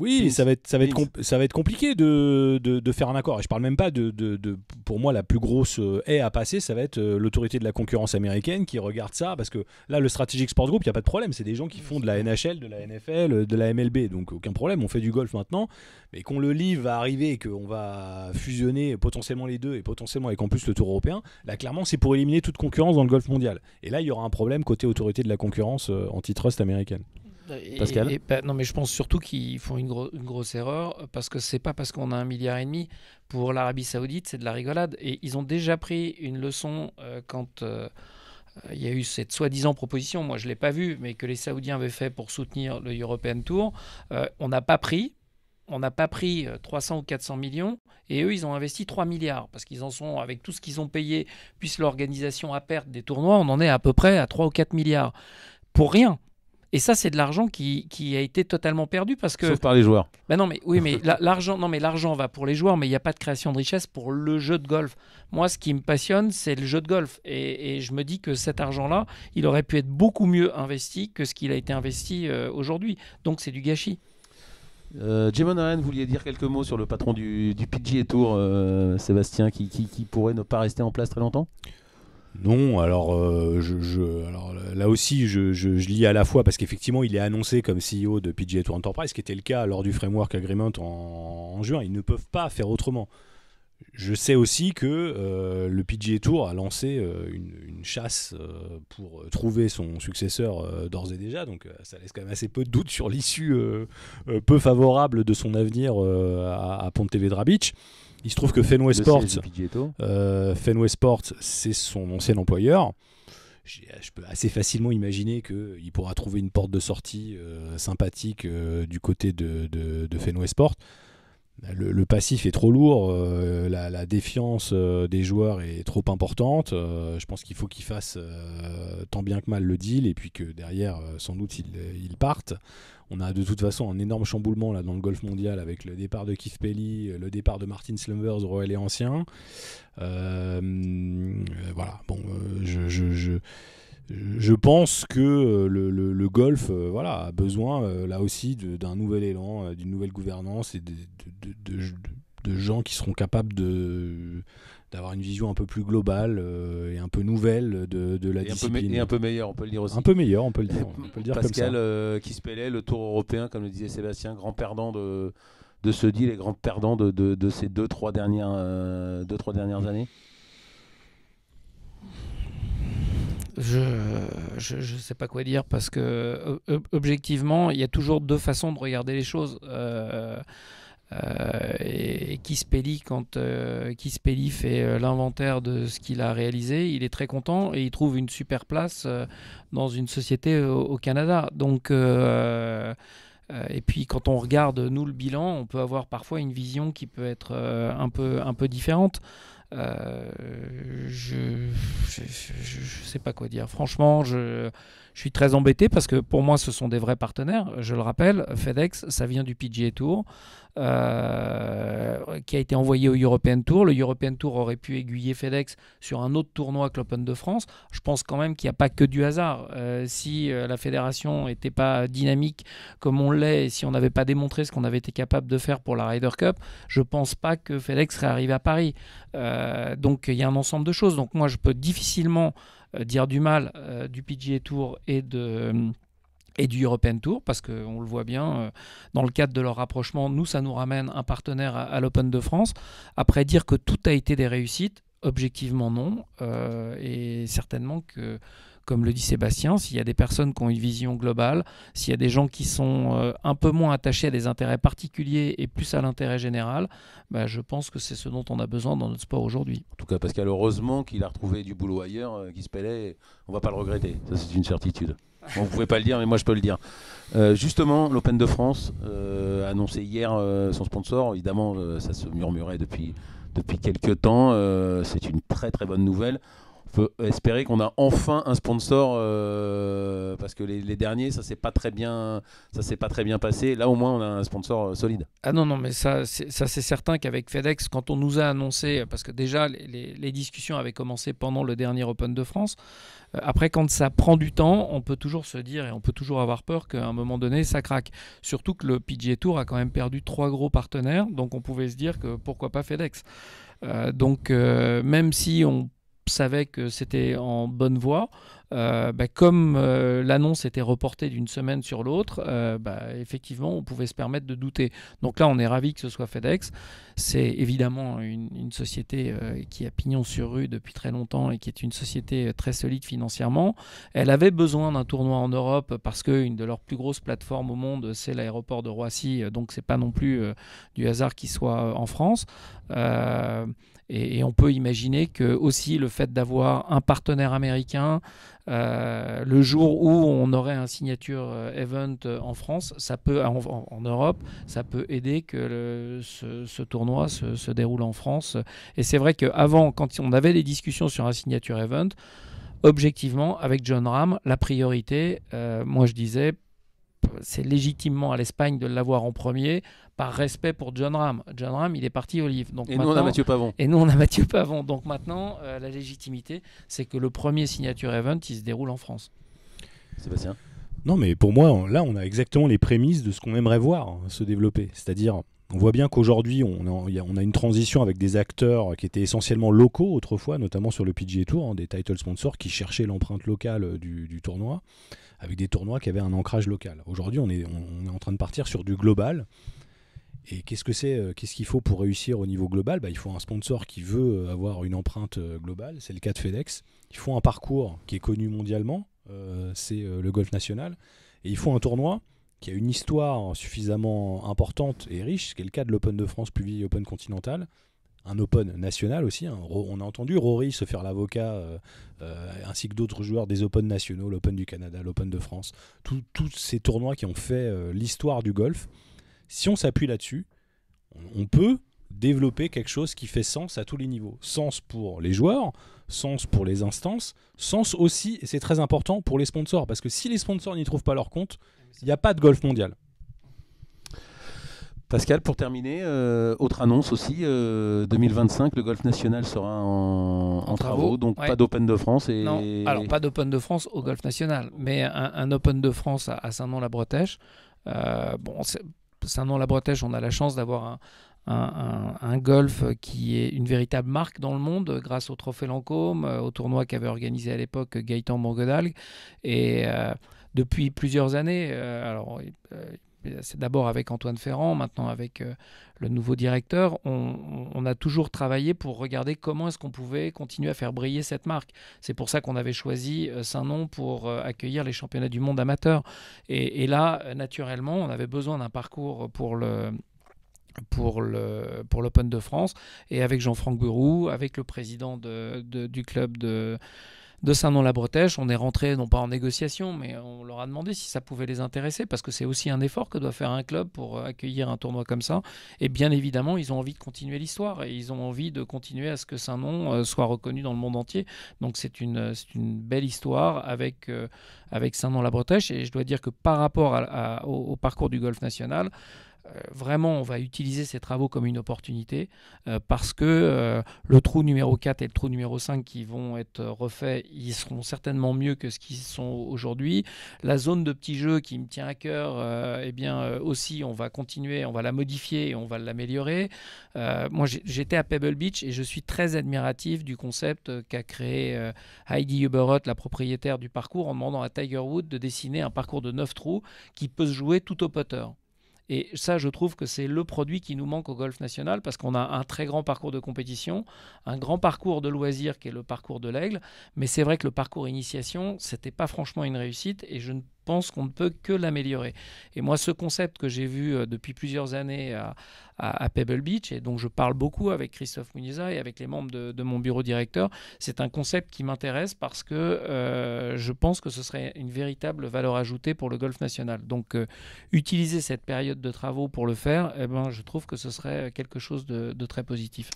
Oui, ça va être, ça va être, ça va être compliqué de, faire un accord. Et je parle même pas de, de, Pour moi, la plus grosse euh, haie à passer, ça va être euh, l'autorité de la concurrence américaine qui regarde ça. Parce que là, le Strategic Sports Group, il n'y a pas de problème. C'est des gens qui font de la NHL, de la NFL, euh, de la MLB. Donc aucun problème. On fait du golf maintenant. Mais qu'on le livre va arriver et qu'on va fusionner potentiellement les deux et potentiellement avec en plus le tour européen, là, clairement, c'est pour éliminer toute concurrence dans le golf mondial. Et là, il y aura un problème côté autorité de la concurrence antitrust américaine. Non, mais je pense surtout qu'ils font une, grosse erreur parce que c'est pas parce qu'on a un milliard et demi pour l'Arabie Saoudite, c'est de la rigolade. Et ils ont déjà pris une leçon euh, quand. Euh, il y a eu cette soi-disant proposition, moi je l'ai pas vue, mais que les Saoudiens avaient fait pour soutenir le European Tour. Euh, on n'a pas pris, on n'a pas pris 300 ou 400 millions, et eux, ils ont investi 3 milliards, parce qu'ils en sont, avec tout ce qu'ils ont payé, puisque l'organisation à perte des tournois, on en est à peu près à 3 ou 4 milliards. Pour rien. Et ça, c'est de l'argent qui, a été totalement perdu parce que. Sauf par les joueurs. Ben non, mais oui, mais l'argent, non, mais l'argent va pour les joueurs, mais il n'y a pas de création de richesse pour le jeu de golf. Moi, ce qui me passionne, c'est le jeu de golf, et, je me dis que cet argent-là, il aurait pu être beaucoup mieux investi que ce qu'il a été investi euh, aujourd'hui. Donc, c'est du gâchis. Euh, Aran, vous vouliez dire quelques mots sur le patron du, du PGA Tour, euh, Sébastien, qui, qui, qui, pourrait ne pas rester en place très longtemps non, euh, alors, là aussi, je, lis à la fois parce qu'effectivement, il est annoncé comme CEO de PGA Tour Enterprise, ce qui était le cas lors du framework agreement en, juin. Ils ne peuvent pas faire autrement. Je sais aussi que euh, le PGA Tour a lancé euh, une, chasse pour trouver son successeur d'ores et déjà, donc ça laisse quand même assez peu de doutes sur l'issue peu favorable de son avenir à, à Pontevedra Beach. Il se trouve que Fenway Sports, euh, Fenway c'est son ancien employeur. Euh, je peux assez facilement imaginer qu'il pourra trouver une porte de sortie euh, sympathique du côté de, de, Fenway Sports. Le, passif est trop lourd, la, défiance des joueurs est trop importante. je pense qu'il faut qu'il fasse tant bien que mal le deal et puis que derrière, sans doute, il ils partent. On a de toute façon un énorme chamboulement là dans le golf mondial avec le départ de Keith Pelly, euh, le départ de Martin Slumbers, royal et Ancien. Euh, euh, voilà, bon, je, je, pense que le, golf voilà, a besoin là aussi d'un nouvel élan, d'une nouvelle gouvernance et de gens qui seront capables de d'avoir une vision un peu plus globale euh, et un peu nouvelle de, la et Un peu et un peu meilleur, on peut le dire aussi. Un peu meilleur, on peut le dire. Pascal euh, qui se pêlait, le Tour européen, comme le disait Sébastien, grand perdant de, de ce deal et grand perdant de, ces deux trois dernières, euh, deux, trois dernières années Je ne sais pas quoi dire parce que objectivement, il y a toujours deux façons de regarder les choses. Euh, et, se quand Kispelli euh, fait euh, l'inventaire de ce qu'il a réalisé, il est très content et il trouve une super place dans une société au, Canada. Donc et puis quand on regarde nous le bilan, on peut avoir parfois une vision qui peut être un, peu, un peu différente. je ne sais pas quoi dire. Franchement, je, je suis très embêté parce que pour moi, ce sont des vrais partenaires. Je le rappelle, FedEx, ça vient du PGA Tour, euh, qui a été envoyé au European Tour. Le European Tour aurait pu aiguiller FedEx sur un autre tournoi que l'Open de France. Je pense quand même qu'il n'y a pas que du hasard. Euh, si euh, la fédération n'était pas dynamique comme on l'est, si on n'avait pas démontré ce qu'on avait été capable de faire pour la Ryder Cup, je ne pense pas que FedEx serait arrivé à Paris. donc il y a un ensemble de choses. Donc moi, je peux difficilement euh, dire du mal euh, du PGA Tour et de et du European Tour, parce qu'on le voit bien, euh, dans le cadre de leur rapprochement, nous, ça nous ramène un partenaire à, l'Open de France. Après dire que tout a été des réussites, objectivement non, et certainement que comme le dit Sébastien, s'il y a des personnes qui ont une vision globale, s'il y a des gens qui sont euh, un peu moins attachés à des intérêts particuliers et plus à l'intérêt général, bah je pense que c'est ce dont on a besoin dans notre sport aujourd'hui. En tout cas, Pascal, heureusement qu'il a retrouvé du boulot ailleurs, euh, qui se pelait, on va pas le regretter, ça c'est une certitude. On pouvait pouvez pas le dire, mais moi je peux le dire. Euh, justement, l'Open de France, euh, annoncé hier son sponsor, évidemment, ça se murmurait depuis, depuis quelques temps, c'est une très très bonne nouvelle peut espérer qu'on a enfin un sponsor euh, parce que les, derniers ça s'est pas très bien ça s'est pas très bien passé là au moins on a un sponsor euh, solide ah non non mais ça c'est, ça c'est certain qu'avec FedEx quand on nous a annoncé parce que déjà les, discussions avaient commencé pendant le dernier Open de France euh, après quand ça prend du temps on peut toujours se dire et on peut toujours avoir peur qu'à un moment donné ça craque surtout que le PGA Tour a quand même perdu trois gros partenaires donc on pouvait se dire que pourquoi pas FedEx donc même si on savait que c'était en bonne voie, euh, bah, comme euh, l'annonce était reportée d'une semaine sur l'autre, euh, bah, effectivement, on pouvait se permettre de douter. Donc là, on est ravi que ce soit FedEx. C'est évidemment une, société qui a pignon sur rue depuis très longtemps et qui est une société très solide financièrement. Elle avait besoin d'un tournoi en Europe parce qu'une de leurs plus grosses plateformes au monde, c'est l'aéroport de Roissy. Donc c'est pas non plus du hasard qu'il soit en France. Et, on peut imaginer que aussi le fait d'avoir un partenaire américain, euh, le jour où on aurait un signature euh, event euh, en France, ça peut en, Europe, ça peut aider que ce, tournoi se, déroule en France. Et c'est vrai qu'avant, quand on avait des discussions sur un signature event, objectivement, avec John Ram, la priorité, moi je disais, c'est légitimement à l'Espagne de l'avoir en premier par respect pour John Ram. John Ram, il est parti au livre. Donc et nous, on a Mathieu Pavon. Et nous, on a Mathieu Pavon. Donc maintenant, euh, la légitimité, c'est que le premier signature event, il se déroule en France. Sébastien Non, mais pour moi, là, on a exactement les prémices de ce qu'on aimerait voir hein, se développer. C'est-à-dire. On voit bien qu'aujourd'hui, on, on, a une transition avec des acteurs qui étaient essentiellement locaux autrefois, notamment sur le PGA Tour, hein, des title sponsors qui cherchaient l'empreinte locale euh, du, tournoi, avec des tournois qui avaient un ancrage local. Aujourd'hui, on est, on est en train de partir sur du global et qu'est-ce que c'est euh, Qu'est-ce qu'il faut pour réussir au niveau global bah, Il faut un sponsor qui veut euh, avoir une empreinte euh, globale. C'est le cas de FedEx. Il faut un parcours qui est connu mondialement. c'est le golf national. Et il faut un tournoi qui a une histoire suffisamment importante et riche, ce qui est le cas de l'Open de France, plus vieille Open continental, un Open national aussi. Hein. On a entendu Rory se faire l'avocat, ainsi que d'autres joueurs des Open nationaux, l'Open du Canada, l'Open de France, tous ces tournois qui ont fait l'histoire du golf. Si on s'appuie là-dessus, on peut développer quelque chose qui fait sens à tous les niveaux. Sens pour les joueurs, sens pour les instances, sens aussi, et c'est très important, pour les sponsors. Parce que si les sponsors n'y trouvent pas leur compte, il n'y a pas de golf mondial. Pascal, pour terminer, euh, autre annonce aussi, 2025, euh, le golf national sera en, travaux, donc pas d'Open de France. Et... Non, alors pas d'Open de France au golf national, mais un, Open de France à, Saint-Nom-la-Bretèche. Euh, bon, Saint-Nom-la-Bretèche, on a la chance d'avoir un, golf qui est une véritable marque dans le monde grâce au Trophée Lancôme, euh, au tournoi qu'avait organisé à l'époque Gaëtan Bourgedalgue. Et euh, depuis plusieurs années, euh, alors c'est d'abord avec Antoine Ferrand, maintenant avec euh, le nouveau directeur, on, a toujours travaillé pour regarder comment est-ce qu'on pouvait continuer à faire briller cette marque. C'est pour ça qu'on avait choisi euh, Saint-Nom pour euh, accueillir les championnats du monde amateur. Et, là, naturellement, on avait besoin d'un parcours pour le pour le pour l'Open de France et avec Jean-Franck Gourou, avec le président du club de de Saint-Nom-la-Bretèche. On est rentré, non pas en négociation, mais on leur a demandé si ça pouvait les intéresser, parce que c'est aussi un effort que doit faire un club pour euh, accueillir un tournoi comme ça. Et bien évidemment, ils ont envie de continuer l'histoire et ils ont envie de continuer à ce que Saint-Nom euh, soit reconnu dans le monde entier. Donc c'est une, euh, une belle histoire avec, avec Saint-Nom-la-Bretèche. Et je dois dire que par rapport au, parcours du golf national, euh, vraiment, on va utiliser ces travaux comme une opportunité euh, parce que euh, le trou numéro 4 et le trou numéro 5 qui vont être refaits, ils seront certainement mieux que ce qu'ils sont aujourd'hui. La zone de petits jeux qui me tient à cœur, eh bien aussi, on va continuer, on va la modifier et on va l'améliorer. moi, j'étais à Pebble Beach et je suis très admiratif du concept qu'a créé Heidi Huberot, la propriétaire du parcours, en demandant à Tiger Woods de dessiner un parcours de 9 trous qui peut se jouer tout au Potter. Et ça, je trouve que c'est le produit qui nous manque au golf national parce qu'on a un très grand parcours de compétition, un grand parcours de loisirs qui est le parcours de l'aigle. Mais c'est vrai que le parcours initiation, c'était pas franchement une réussite et je ne pense qu'on ne peut que l'améliorer. Et moi, ce concept que j'ai vu euh, depuis plusieurs années à, Pebble Beach, et dont je parle beaucoup avec Christophe Muniza et avec les membres de, mon bureau directeur, c'est un concept qui m'intéresse parce que euh, je pense que ce serait une véritable valeur ajoutée pour le golf national. Donc, euh, utiliser cette période de travaux pour le faire, eh ben, je trouve que ce serait quelque chose de, de très positif.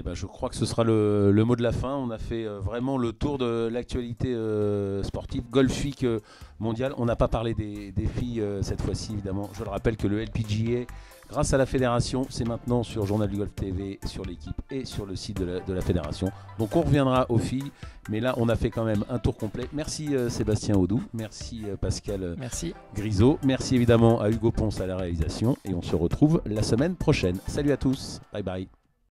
Eh ben, je crois que ce sera le, mot de la fin. On a fait euh, vraiment le tour de l'actualité euh, sportive, Golf Week euh, mondiale. On n'a pas parlé des, filles cette fois-ci, évidemment. Je le rappelle que le LPGA, grâce à la fédération, c'est maintenant sur Journal du Golf TV, sur l'équipe et sur le site de la, fédération. Donc on reviendra aux filles. Mais là, on a fait quand même un tour complet. Merci Sébastien Audou, merci Pascal merci. Grisot, merci évidemment à Hugo Ponce à la réalisation. Et on se retrouve la semaine prochaine. Salut à tous, bye bye.